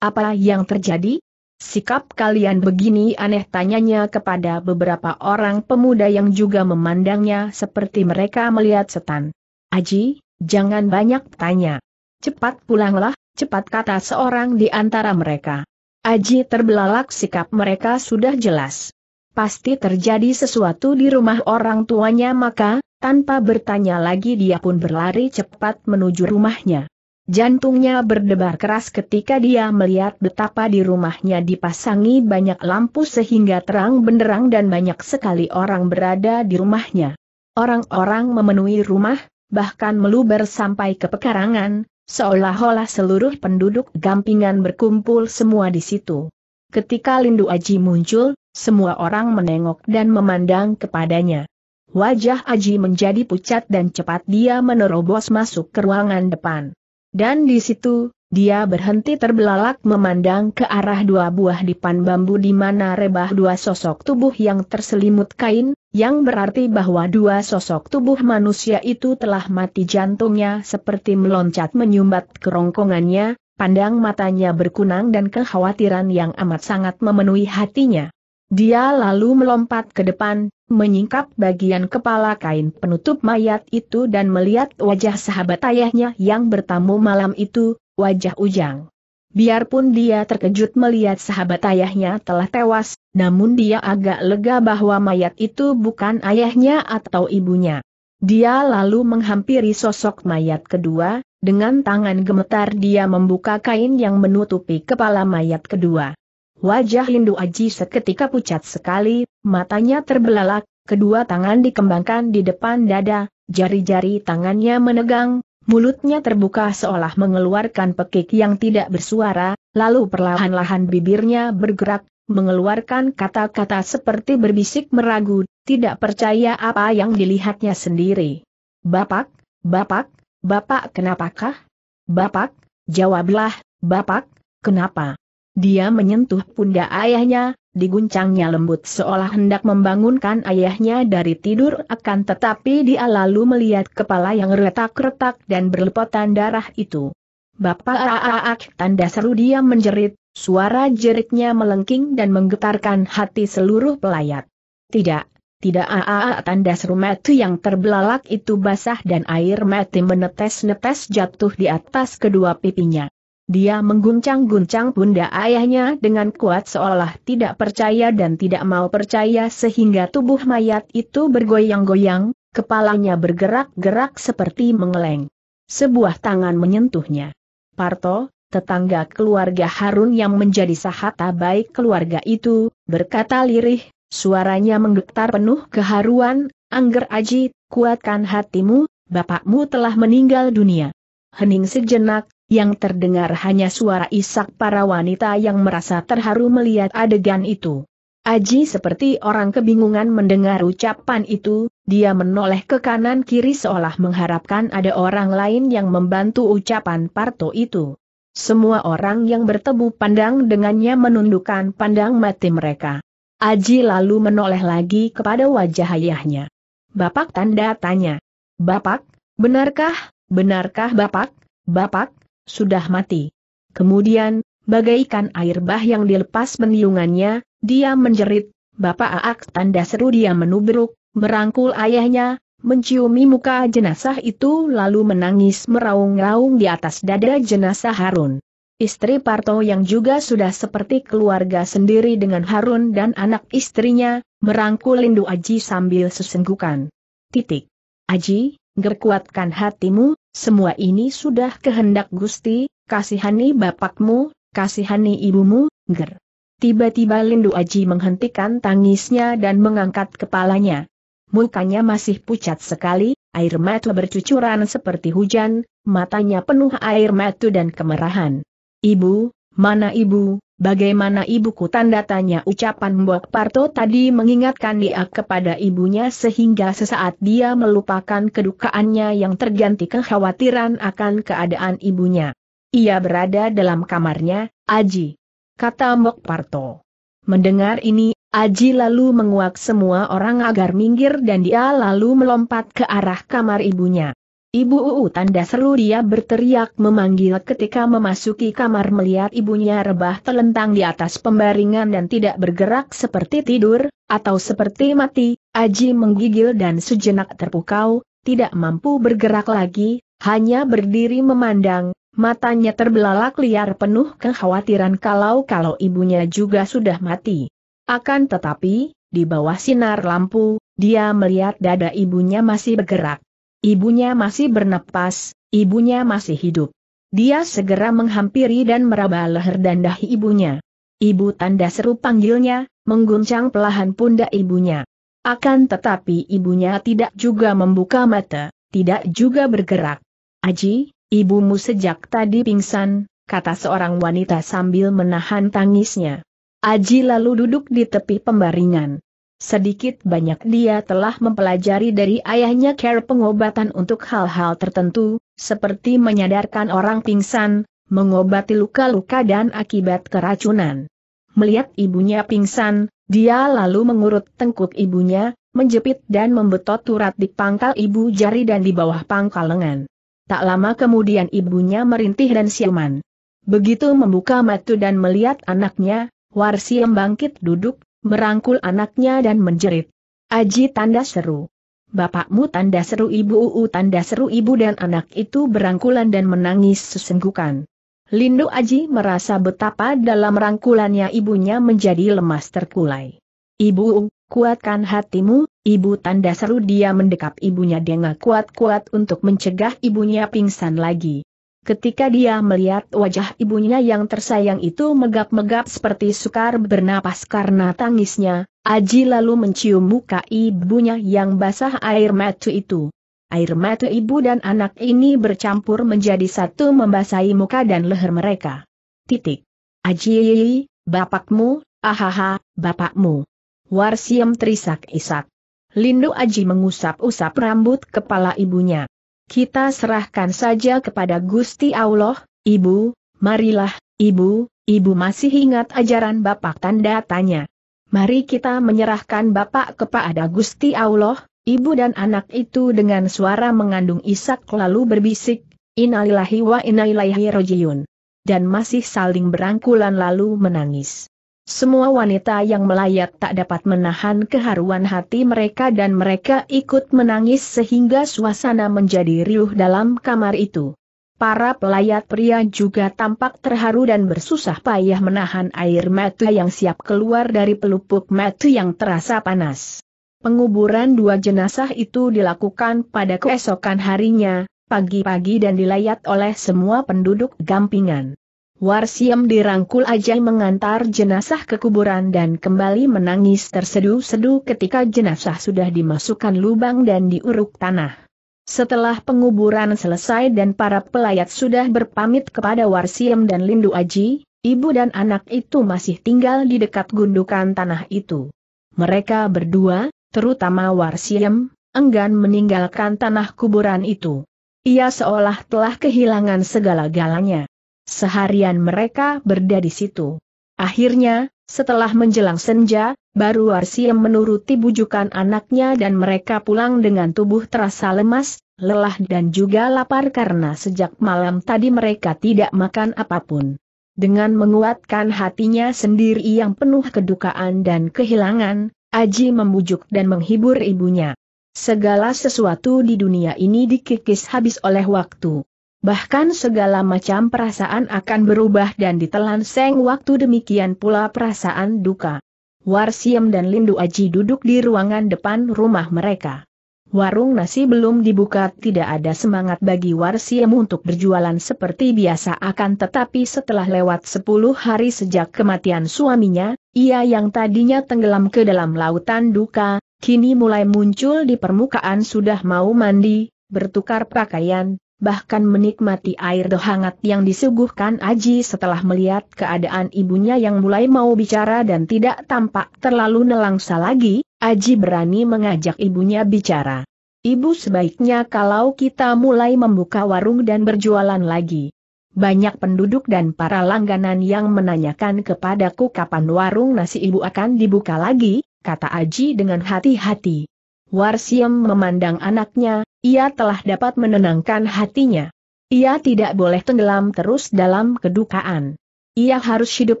Apa yang terjadi? Sikap kalian begini aneh tanyanya kepada beberapa orang pemuda yang juga memandangnya seperti mereka melihat setan. Aji, jangan banyak tanya. Cepat pulanglah, cepat kata seorang di antara mereka. Aji terbelalak sikap mereka sudah jelas. Pasti terjadi sesuatu di rumah orang tuanya maka, tanpa bertanya lagi dia pun berlari cepat menuju rumahnya. Jantungnya berdebar keras ketika dia melihat betapa di rumahnya dipasangi banyak lampu sehingga terang benderang dan banyak sekali orang berada di rumahnya. Orang-orang memenuhi rumah, bahkan meluber sampai ke pekarangan, seolah-olah seluruh penduduk gampingan berkumpul semua di situ. Ketika Lindu Aji muncul, semua orang menengok dan memandang kepadanya. Wajah Aji menjadi pucat dan cepat dia menerobos masuk ke ruangan depan. Dan di situ, dia berhenti terbelalak memandang ke arah dua buah dipan bambu di mana rebah dua sosok tubuh yang terselimut kain, yang berarti bahwa dua sosok tubuh manusia itu telah mati jantungnya seperti meloncat menyumbat kerongkongannya, pandang matanya berkunang dan kekhawatiran yang amat sangat memenuhi hatinya. Dia lalu melompat ke depan, menyingkap bagian kepala kain penutup mayat itu dan melihat wajah sahabat ayahnya yang bertamu malam itu, wajah Ujang. Biarpun dia terkejut melihat sahabat ayahnya telah tewas, namun dia agak lega bahwa mayat itu bukan ayahnya atau ibunya. Dia lalu menghampiri sosok mayat kedua, dengan tangan gemetar dia membuka kain yang menutupi kepala mayat kedua. Wajah Lindu Aji seketika pucat sekali, matanya terbelalak, kedua tangan dikembangkan di depan dada, jari-jari tangannya menegang, mulutnya terbuka seolah mengeluarkan pekik yang tidak bersuara, lalu perlahan-lahan bibirnya bergerak, mengeluarkan kata-kata seperti berbisik meragu, tidak percaya apa yang dilihatnya sendiri. Bapak, bapak, bapak kenapakah? Bapak, jawablah, bapak, kenapa? Dia menyentuh pundak ayahnya, diguncangnya lembut seolah hendak membangunkan ayahnya dari tidur akan tetapi dia lalu melihat kepala yang retak-retak dan berlepotan darah itu. Bapak aak tanda seru dia menjerit, suara jeritnya melengking dan menggetarkan hati seluruh pelayat. Tidak, tidak aa tanda seru mati yang terbelalak itu basah dan air mati menetes-netes jatuh di atas kedua pipinya. Dia mengguncang-guncang bunda ayahnya dengan kuat seolah tidak percaya dan tidak mau percaya sehingga tubuh mayat itu bergoyang-goyang, kepalanya bergerak-gerak seperti mengeleng. Sebuah tangan menyentuhnya. Parto, tetangga keluarga Harun yang menjadi sahata baik keluarga itu, berkata lirih, suaranya menggetar penuh keharuan, Angger Aji, kuatkan hatimu, bapakmu telah meninggal dunia. Hening sejenak, yang terdengar hanya suara isak para wanita yang merasa terharu melihat adegan itu. Aji seperti orang kebingungan mendengar ucapan itu, dia menoleh ke kanan kiri seolah mengharapkan ada orang lain yang membantu ucapan Parto itu. Semua orang yang bertemu pandang dengannya menundukkan pandang mati mereka. Aji lalu menoleh lagi kepada wajah ayahnya. Bapak tanda tanya. Bapak, benarkah, benarkah Bapak, Bapak, sudah mati. Kemudian, bagaikan air bah yang dilepas meniungannya, dia menjerit, Bapak Aak tanda seru dia menubruk, merangkul ayahnya, menciumi muka jenazah itu lalu menangis meraung-raung di atas dada jenazah Harun. Istri Parto yang juga sudah seperti keluarga sendiri dengan Harun dan anak istrinya, merangkul Lindu Aji sambil sesenggukan. Titik. Aji, gerkuatkan hatimu, semua ini sudah kehendak Gusti, kasihani bapakmu, kasihani ibumu, ger. Tiba-tiba Lindu Aji menghentikan tangisnya dan mengangkat kepalanya. Mukanya masih pucat sekali, air mata bercucuran seperti hujan, matanya penuh air mata dan kemerahan. Ibu, mana ibu, Bagaimana ibuku tanda tanya ucapan Mbok Parto tadi mengingatkan dia kepada ibunya sehingga sesaat dia melupakan kedukaannya yang terganti kekhawatiran akan keadaan ibunya. Ia berada dalam kamarnya, Aji. Kata Mbok Parto. Mendengar ini, Aji lalu menguak semua orang agar minggir dan dia lalu melompat ke arah kamar ibunya. Ibu Uu tanda seru dia berteriak memanggil ketika memasuki kamar melihat ibunya rebah telentang di atas pembaringan dan tidak bergerak seperti tidur, atau seperti mati, Aji menggigil dan sejenak terpukau, tidak mampu bergerak lagi, hanya berdiri memandang, matanya terbelalak liar penuh kekhawatiran kalau-kalau ibunya juga sudah mati. Akan tetapi, di bawah sinar lampu, dia melihat dada ibunya masih bergerak. Ibunya masih bernapas, ibunya masih hidup. Dia segera menghampiri dan meraba leher dan dahi ibunya. Ibu tanda seru panggilnya, mengguncang pelahan pundak ibunya. Akan tetapi ibunya tidak juga membuka mata, tidak juga bergerak. Aji, ibumu sejak tadi pingsan, kata seorang wanita sambil menahan tangisnya. Aji lalu duduk di tepi pembaringan. Sedikit banyak dia telah mempelajari dari ayahnya care pengobatan untuk hal-hal tertentu, seperti menyadarkan orang pingsan, mengobati luka-luka dan akibat keracunan. Melihat ibunya pingsan, dia lalu mengurut tengkuk ibunya, menjepit dan membetot turat di pangkal ibu jari dan di bawah pangkal lengan. Tak lama kemudian ibunya merintih dan siuman. Begitu membuka mata dan melihat anaknya, Warsi bangkit duduk, merangkul anaknya dan menjerit. Aji tanda seru. Bapakmu tanda seru ibu uu tanda seru ibu dan anak itu berangkulan dan menangis sesenggukan. Lindu Aji merasa betapa dalam rangkulannya ibunya menjadi lemas terkulai. Ibu, kuatkan hatimu, ibu tanda seru dia mendekap ibunya dengan kuat-kuat untuk mencegah ibunya pingsan lagi. Ketika dia melihat wajah ibunya yang tersayang itu megap-megap seperti sukar bernapas karena tangisnya, Aji lalu mencium muka ibunya yang basah air mata itu. Air mata ibu dan anak ini bercampur menjadi satu membasahi muka dan leher mereka. Titik. Aji, bapakmu, ahaha, bapakmu. Warsiem terisak-isak. Lindu Aji mengusap-usap rambut kepala ibunya. Kita serahkan saja kepada Gusti Allah, Ibu, marilah, Ibu, Ibu masih ingat ajaran Bapak tanda tanya. Mari kita menyerahkan Bapak kepada Gusti Allah, Ibu dan anak itu dengan suara mengandung isak lalu berbisik, Inalillahi wa inna rojiun. Dan masih saling berangkulan lalu menangis. Semua wanita yang melayat tak dapat menahan keharuan hati mereka dan mereka ikut menangis sehingga suasana menjadi riuh dalam kamar itu. Para pelayat pria juga tampak terharu dan bersusah payah menahan air mata yang siap keluar dari pelupuk mata yang terasa panas. Penguburan dua jenazah itu dilakukan pada keesokan harinya, pagi-pagi dan dilayat oleh semua penduduk gampingan. Warsiem dirangkul Ajay mengantar jenazah ke kuburan dan kembali menangis tersedu sedu ketika jenazah sudah dimasukkan lubang dan diuruk tanah. Setelah penguburan selesai dan para pelayat sudah berpamit kepada Warsiem dan Lindu Aji, ibu dan anak itu masih tinggal di dekat gundukan tanah itu. Mereka berdua, terutama Warsiem, enggan meninggalkan tanah kuburan itu. Ia seolah telah kehilangan segala-galanya. Seharian mereka berada di situ. Akhirnya, setelah menjelang senja, baru Arsiem menuruti bujukan anaknya dan mereka pulang dengan tubuh terasa lemas, lelah dan juga lapar karena sejak malam tadi mereka tidak makan apapun. Dengan menguatkan hatinya sendiri yang penuh kedukaan dan kehilangan, Aji membujuk dan menghibur ibunya. Segala sesuatu di dunia ini dikikis habis oleh waktu. Bahkan segala macam perasaan akan berubah dan ditelan seng waktu demikian pula perasaan duka. Warsiem dan Lindu Aji duduk di ruangan depan rumah mereka. Warung nasi belum dibuka tidak ada semangat bagi Warsiem untuk berjualan seperti biasa akan tetapi setelah lewat 10 hari sejak kematian suaminya, ia yang tadinya tenggelam ke dalam lautan duka, kini mulai muncul di permukaan sudah mau mandi, bertukar pakaian, bahkan menikmati air hangat yang disuguhkan Aji setelah melihat keadaan ibunya yang mulai mau bicara dan tidak tampak terlalu nelangsa lagi, Aji berani mengajak ibunya bicara. Ibu sebaiknya kalau kita mulai membuka warung dan berjualan lagi. Banyak penduduk dan para langganan yang menanyakan kepadaku kapan warung nasi ibu akan dibuka lagi, kata Aji dengan hati-hati. Warsiem memandang anaknya, ia telah dapat menenangkan hatinya. Ia tidak boleh tenggelam terus dalam kedukaan. Ia harus hidup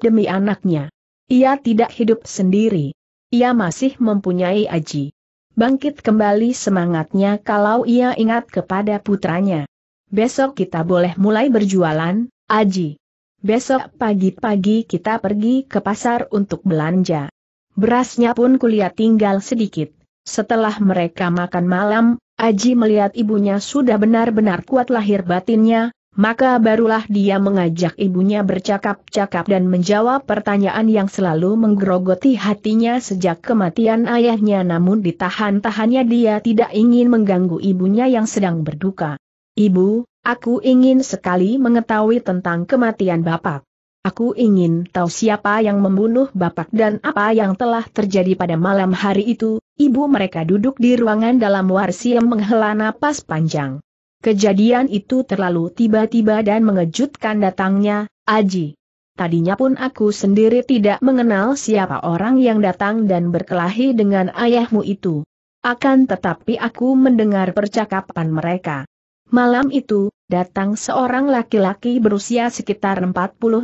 demi anaknya. Ia tidak hidup sendiri. Ia masih mempunyai Aji. Bangkit kembali semangatnya kalau ia ingat kepada putranya. Besok kita boleh mulai berjualan, Aji. Besok pagi-pagi kita pergi ke pasar untuk belanja. Berasnya pun kuliah tinggal sedikit. Setelah mereka makan malam, Aji melihat ibunya sudah benar-benar kuat lahir batinnya, maka barulah dia mengajak ibunya bercakap-cakap dan menjawab pertanyaan yang selalu menggerogoti hatinya sejak kematian ayahnya namun ditahan-tahannya dia tidak ingin mengganggu ibunya yang sedang berduka. Ibu, aku ingin sekali mengetahui tentang kematian Bapak. Aku ingin tahu siapa yang membunuh Bapak dan apa yang telah terjadi pada malam hari itu, Ibu mereka duduk di ruangan dalam yang menghela napas panjang. Kejadian itu terlalu tiba-tiba dan mengejutkan datangnya, Aji. Tadinya pun aku sendiri tidak mengenal siapa orang yang datang dan berkelahi dengan ayahmu itu. Akan tetapi aku mendengar percakapan mereka. Malam itu, datang seorang laki-laki berusia sekitar 40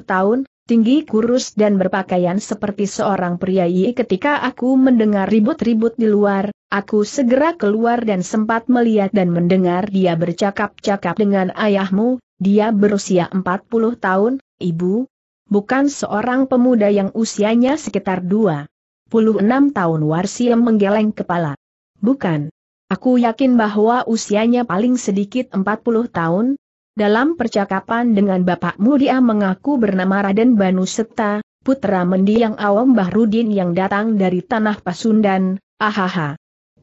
tahun, tinggi kurus dan berpakaian seperti seorang priayi ketika aku mendengar ribut-ribut di luar, aku segera keluar dan sempat melihat dan mendengar dia bercakap-cakap dengan ayahmu, dia berusia 40 tahun, ibu, bukan seorang pemuda yang usianya sekitar 26 tahun Warsiem menggeleng kepala. Bukan. Aku yakin bahwa usianya paling sedikit 40 tahun, dalam percakapan dengan bapakmu dia mengaku bernama Raden Banu Seta, putra mendiang Awam Bahrudin yang datang dari tanah Pasundan, ahaha.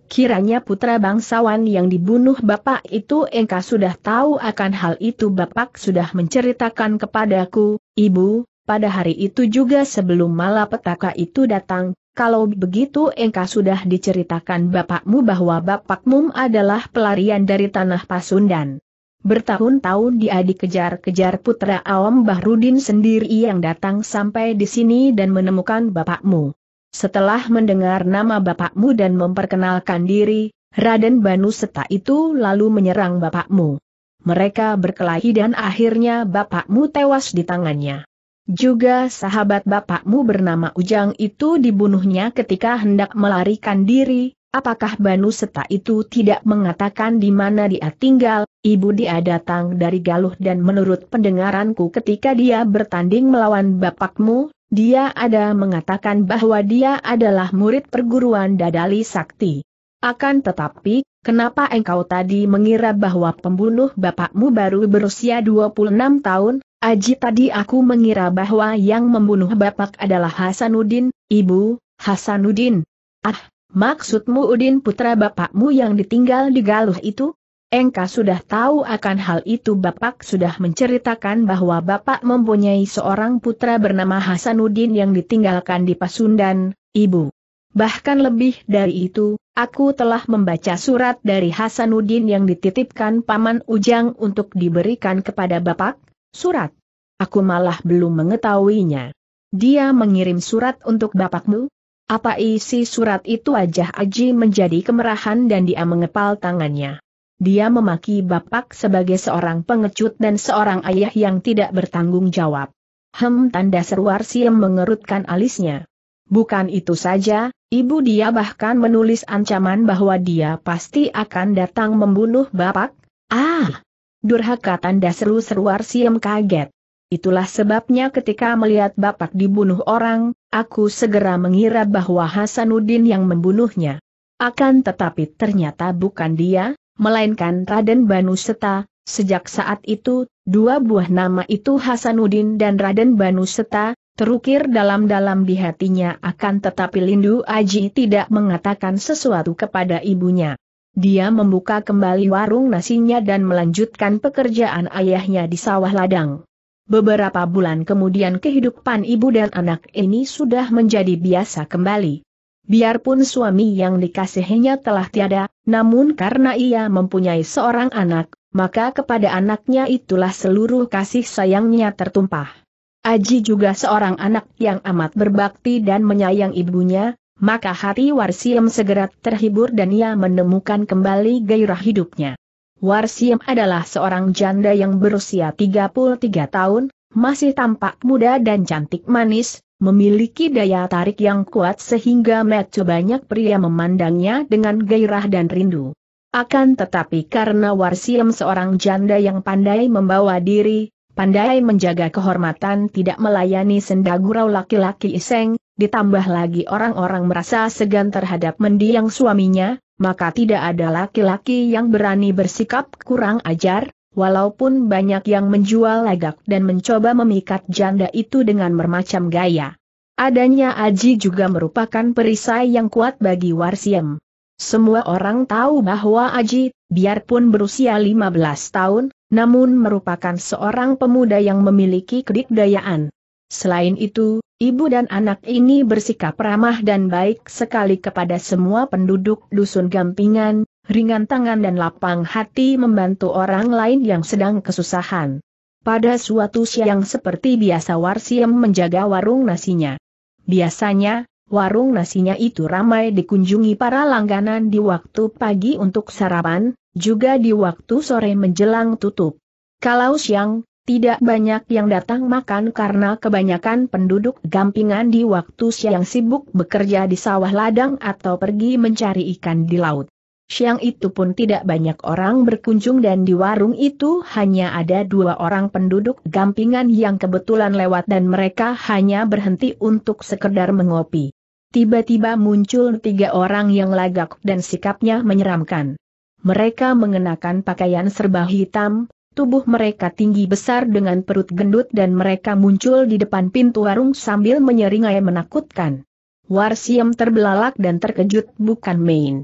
Kiranya putra bangsawan yang dibunuh bapak itu engkau sudah tahu akan hal itu bapak sudah menceritakan kepadaku, ibu, pada hari itu juga sebelum malapetaka itu datang, kalau begitu engkau sudah diceritakan bapakmu bahwa bapakmu adalah pelarian dari tanah Pasundan. Bertahun-tahun dia dikejar-kejar putra Awam Bahrudin sendiri yang datang sampai di sini dan menemukan bapakmu. Setelah mendengar nama bapakmu dan memperkenalkan diri, Raden Banu Seta itu lalu menyerang bapakmu. Mereka berkelahi dan akhirnya bapakmu tewas di tangannya. Juga sahabat bapakmu bernama Ujang itu dibunuhnya ketika hendak melarikan diri, Apakah Banu Seta itu tidak mengatakan di mana dia tinggal, ibu dia datang dari Galuh dan menurut pendengaranku ketika dia bertanding melawan bapakmu, dia ada mengatakan bahwa dia adalah murid perguruan Dadali Sakti. Akan tetapi, kenapa engkau tadi mengira bahwa pembunuh bapakmu baru berusia 26 tahun? Aji tadi aku mengira bahwa yang membunuh bapak adalah Hasanuddin, ibu, Hasanuddin. Ah, Maksudmu Udin putra bapakmu yang ditinggal di Galuh itu? Engka sudah tahu akan hal itu bapak sudah menceritakan bahwa bapak mempunyai seorang putra bernama Hasanuddin yang ditinggalkan di Pasundan, ibu. Bahkan lebih dari itu, aku telah membaca surat dari Hasanuddin yang dititipkan Paman Ujang untuk diberikan kepada bapak, surat. Aku malah belum mengetahuinya. Dia mengirim surat untuk bapakmu, apa isi surat itu wajah Aji menjadi kemerahan dan dia mengepal tangannya. Dia memaki Bapak sebagai seorang pengecut dan seorang ayah yang tidak bertanggung jawab. Hem tanda seruar Siem mengerutkan alisnya. Bukan itu saja, ibu dia bahkan menulis ancaman bahwa dia pasti akan datang membunuh Bapak. Ah! Durhaka tanda seru seruar Siem kaget. Itulah sebabnya ketika melihat Bapak dibunuh orang, aku segera mengira bahwa Hasanuddin yang membunuhnya. Akan tetapi ternyata bukan dia, melainkan Raden Banu Seta, sejak saat itu, dua buah nama itu Hasanuddin dan Raden Banu Seta, terukir dalam-dalam di hatinya akan tetapi Lindu Aji tidak mengatakan sesuatu kepada ibunya. Dia membuka kembali warung nasinya dan melanjutkan pekerjaan ayahnya di sawah ladang. Beberapa bulan kemudian kehidupan ibu dan anak ini sudah menjadi biasa kembali. Biarpun suami yang dikasihinya telah tiada, namun karena ia mempunyai seorang anak, maka kepada anaknya itulah seluruh kasih sayangnya tertumpah. Aji juga seorang anak yang amat berbakti dan menyayang ibunya, maka hati Warsiem segera terhibur dan ia menemukan kembali gairah hidupnya. Warsiem adalah seorang janda yang berusia 33 tahun, masih tampak muda dan cantik manis, memiliki daya tarik yang kuat sehingga metu banyak pria memandangnya dengan gairah dan rindu. Akan tetapi karena Warsiem seorang janda yang pandai membawa diri, pandai menjaga kehormatan tidak melayani sendagurau laki-laki iseng, ditambah lagi orang-orang merasa segan terhadap mendiang suaminya, maka tidak ada laki-laki yang berani bersikap kurang ajar, walaupun banyak yang menjual lagak dan mencoba memikat janda itu dengan bermacam gaya. Adanya Aji juga merupakan perisai yang kuat bagi Warsiem. Semua orang tahu bahwa Aji, biarpun berusia 15 tahun, namun merupakan seorang pemuda yang memiliki kedikdayaan. Selain itu, ibu dan anak ini bersikap ramah dan baik sekali kepada semua penduduk dusun Gampingan, ringan tangan dan lapang hati membantu orang lain yang sedang kesusahan. Pada suatu siang seperti biasa Warsiem menjaga warung nasinya. Biasanya, warung nasinya itu ramai dikunjungi para langganan di waktu pagi untuk sarapan, juga di waktu sore menjelang tutup. Kalau siang, tidak banyak yang datang makan karena kebanyakan penduduk gampingan di waktu siang sibuk bekerja di sawah ladang atau pergi mencari ikan di laut. Siang itu pun tidak banyak orang berkunjung dan di warung itu hanya ada dua orang penduduk gampingan yang kebetulan lewat dan mereka hanya berhenti untuk sekedar mengopi. Tiba-tiba muncul tiga orang yang lagak dan sikapnya menyeramkan. Mereka mengenakan pakaian serba hitam, Tubuh mereka tinggi besar dengan perut gendut dan mereka muncul di depan pintu warung sambil menyeringai menakutkan. Warsiem terbelalak dan terkejut bukan main.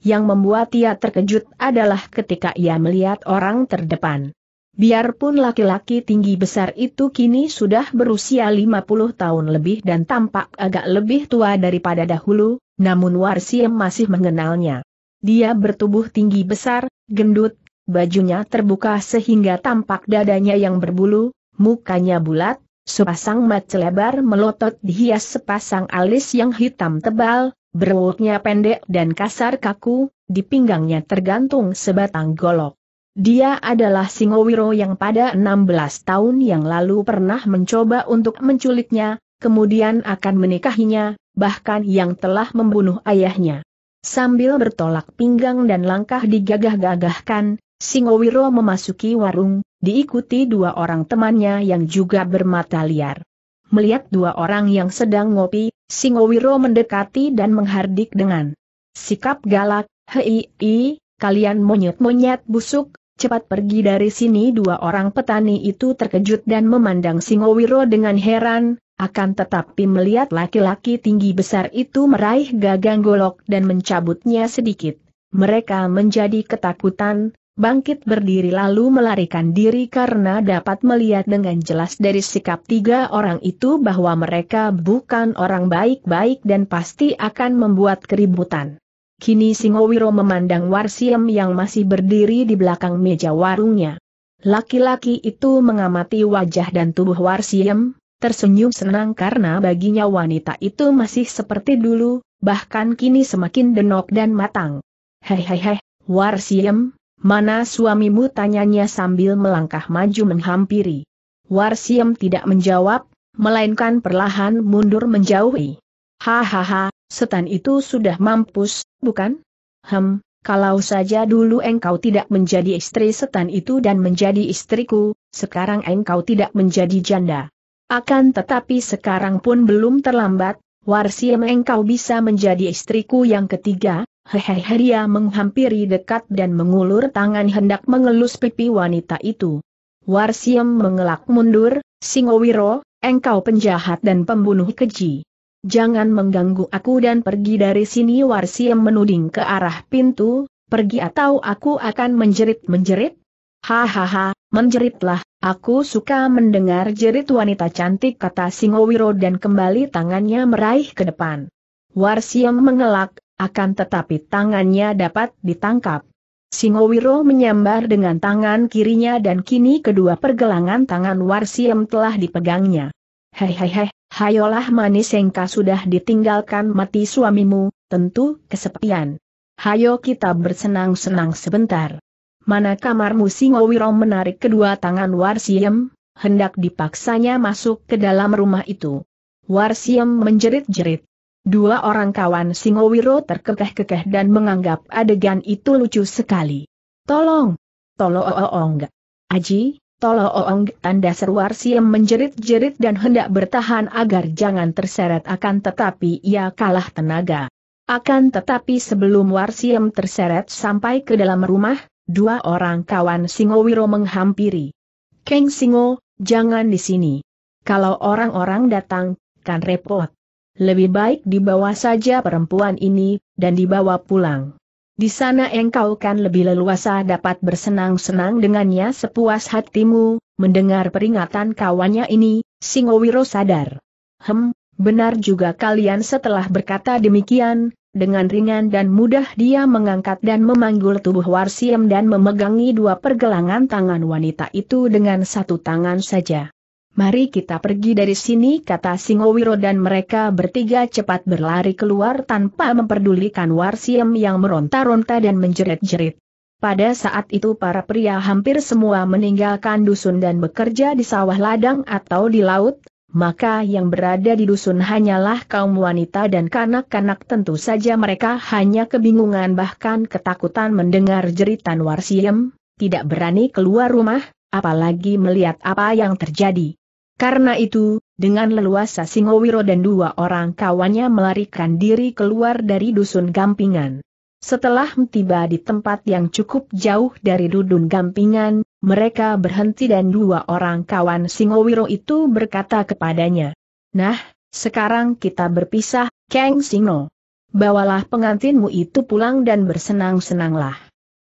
Yang membuat ia terkejut adalah ketika ia melihat orang terdepan. Biarpun laki-laki tinggi besar itu kini sudah berusia 50 tahun lebih dan tampak agak lebih tua daripada dahulu, namun Warsiem masih mengenalnya. Dia bertubuh tinggi besar, gendut, bajunya terbuka sehingga tampak dadanya yang berbulu, mukanya bulat, sepasang mata lebar melotot dihias sepasang alis yang hitam tebal, berwuknya pendek dan kasar kaku, di pinggangnya tergantung sebatang golok. Dia adalah Singowiro yang pada 16 tahun yang lalu pernah mencoba untuk menculiknya, kemudian akan menikahinya, bahkan yang telah membunuh ayahnya. Sambil bertolak pinggang dan langkah digagah-gagahkan, Singowiro memasuki warung, diikuti dua orang temannya yang juga bermata liar. Melihat dua orang yang sedang ngopi, Singowiro mendekati dan menghardik dengan sikap galak, hei, i, kalian monyet-monyet busuk, cepat pergi dari sini dua orang petani itu terkejut dan memandang Singowiro dengan heran, akan tetapi melihat laki-laki tinggi besar itu meraih gagang golok dan mencabutnya sedikit. Mereka menjadi ketakutan, bangkit berdiri lalu melarikan diri karena dapat melihat dengan jelas dari sikap tiga orang itu bahwa mereka bukan orang baik-baik dan pasti akan membuat keributan. Kini Singowiro memandang Warsiem yang masih berdiri di belakang meja warungnya. Laki-laki itu mengamati wajah dan tubuh Warsiem, tersenyum senang karena baginya wanita itu masih seperti dulu, bahkan kini semakin denok dan matang. Hehehe, Warsiem, Mana suamimu tanyanya sambil melangkah maju menghampiri. Warsiem tidak menjawab, melainkan perlahan mundur menjauhi. Hahaha, setan itu sudah mampus, bukan? Hem, kalau saja dulu engkau tidak menjadi istri setan itu dan menjadi istriku, sekarang engkau tidak menjadi janda. Akan tetapi sekarang pun belum terlambat, Warsiem engkau bisa menjadi istriku yang ketiga, Hehehe dia menghampiri dekat dan mengulur tangan hendak mengelus pipi wanita itu. Warsiem mengelak mundur, Singowiro, engkau penjahat dan pembunuh keji. Jangan mengganggu aku dan pergi dari sini Warsiem menuding ke arah pintu, pergi atau aku akan menjerit-menjerit? Hahaha, menjeritlah, aku suka mendengar jerit wanita cantik kata Singowiro dan kembali tangannya meraih ke depan. Warsiem mengelak, akan tetapi tangannya dapat ditangkap. Singowiro menyambar dengan tangan kirinya dan kini kedua pergelangan tangan Warsiem telah dipegangnya. Hei hei Hehehe, hayolah manis engka sudah ditinggalkan mati suamimu, tentu kesepian. Hayo kita bersenang-senang sebentar. Mana kamarmu Singowiro menarik kedua tangan Warsiem, hendak dipaksanya masuk ke dalam rumah itu. Warsiem menjerit-jerit. Dua orang kawan Singowiro terkekeh-kekeh dan menganggap adegan itu lucu sekali. Tolong! Tolong! Aji, tolong! Tanda seru Arsiem menjerit-jerit dan hendak bertahan agar jangan terseret akan tetapi ia kalah tenaga. Akan tetapi sebelum Warsiem terseret sampai ke dalam rumah, dua orang kawan Singowiro menghampiri. Keng Singo, jangan di sini. Kalau orang-orang datang, kan repot lebih baik dibawa saja perempuan ini, dan dibawa pulang. Di sana engkau kan lebih leluasa dapat bersenang-senang dengannya sepuas hatimu, mendengar peringatan kawannya ini, Singowiro sadar. Hem, benar juga kalian setelah berkata demikian, dengan ringan dan mudah dia mengangkat dan memanggul tubuh Warsiem dan memegangi dua pergelangan tangan wanita itu dengan satu tangan saja. Mari kita pergi dari sini kata Singowiro dan mereka bertiga cepat berlari keluar tanpa memperdulikan Warsiem yang meronta-ronta dan menjerit-jerit. Pada saat itu para pria hampir semua meninggalkan dusun dan bekerja di sawah ladang atau di laut, maka yang berada di dusun hanyalah kaum wanita dan kanak-kanak tentu saja mereka hanya kebingungan bahkan ketakutan mendengar jeritan Warsiem, tidak berani keluar rumah, apalagi melihat apa yang terjadi. Karena itu, dengan leluasa Singowiro dan dua orang kawannya melarikan diri keluar dari dusun Gampingan. Setelah tiba di tempat yang cukup jauh dari dudun Gampingan, mereka berhenti dan dua orang kawan Singowiro itu berkata kepadanya. Nah, sekarang kita berpisah, Kang Singo. Bawalah pengantinmu itu pulang dan bersenang-senanglah.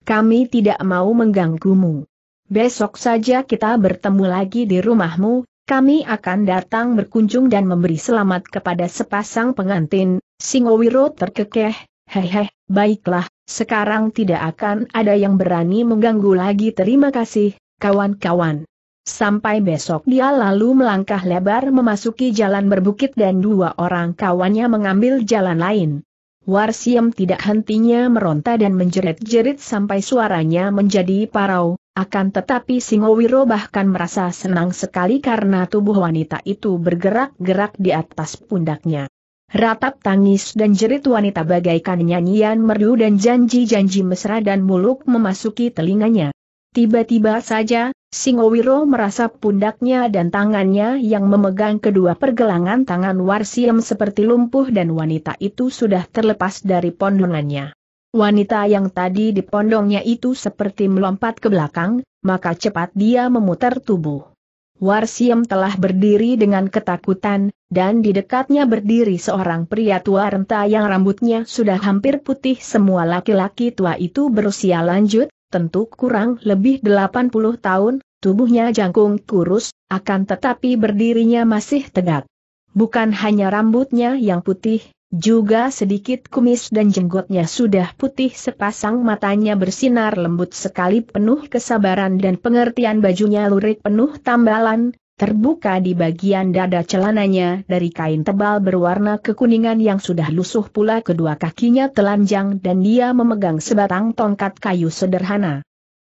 Kami tidak mau mengganggumu. Besok saja kita bertemu lagi di rumahmu, kami akan datang berkunjung dan memberi selamat kepada sepasang pengantin, Singowiro terkekeh, hehe, baiklah, sekarang tidak akan ada yang berani mengganggu lagi terima kasih, kawan-kawan. Sampai besok dia lalu melangkah lebar memasuki jalan berbukit dan dua orang kawannya mengambil jalan lain. Warsiem tidak hentinya meronta dan menjerit-jerit sampai suaranya menjadi parau, akan tetapi Singowiro bahkan merasa senang sekali karena tubuh wanita itu bergerak-gerak di atas pundaknya. Ratap tangis dan jerit wanita bagaikan nyanyian merdu dan janji-janji mesra dan muluk memasuki telinganya. Tiba-tiba saja, Singowiro merasa pundaknya dan tangannya yang memegang kedua pergelangan tangan Warsiem seperti lumpuh dan wanita itu sudah terlepas dari pondongannya. Wanita yang tadi di pondongnya itu seperti melompat ke belakang, maka cepat dia memutar tubuh. Warsiem telah berdiri dengan ketakutan, dan di dekatnya berdiri seorang pria tua renta yang rambutnya sudah hampir putih semua laki-laki tua itu berusia lanjut, tentu kurang lebih 80 tahun, tubuhnya jangkung kurus, akan tetapi berdirinya masih tegak. Bukan hanya rambutnya yang putih, juga sedikit kumis dan jenggotnya sudah putih sepasang matanya bersinar lembut sekali penuh kesabaran dan pengertian bajunya lurik penuh tambalan, terbuka di bagian dada celananya dari kain tebal berwarna kekuningan yang sudah lusuh pula kedua kakinya telanjang dan dia memegang sebatang tongkat kayu sederhana.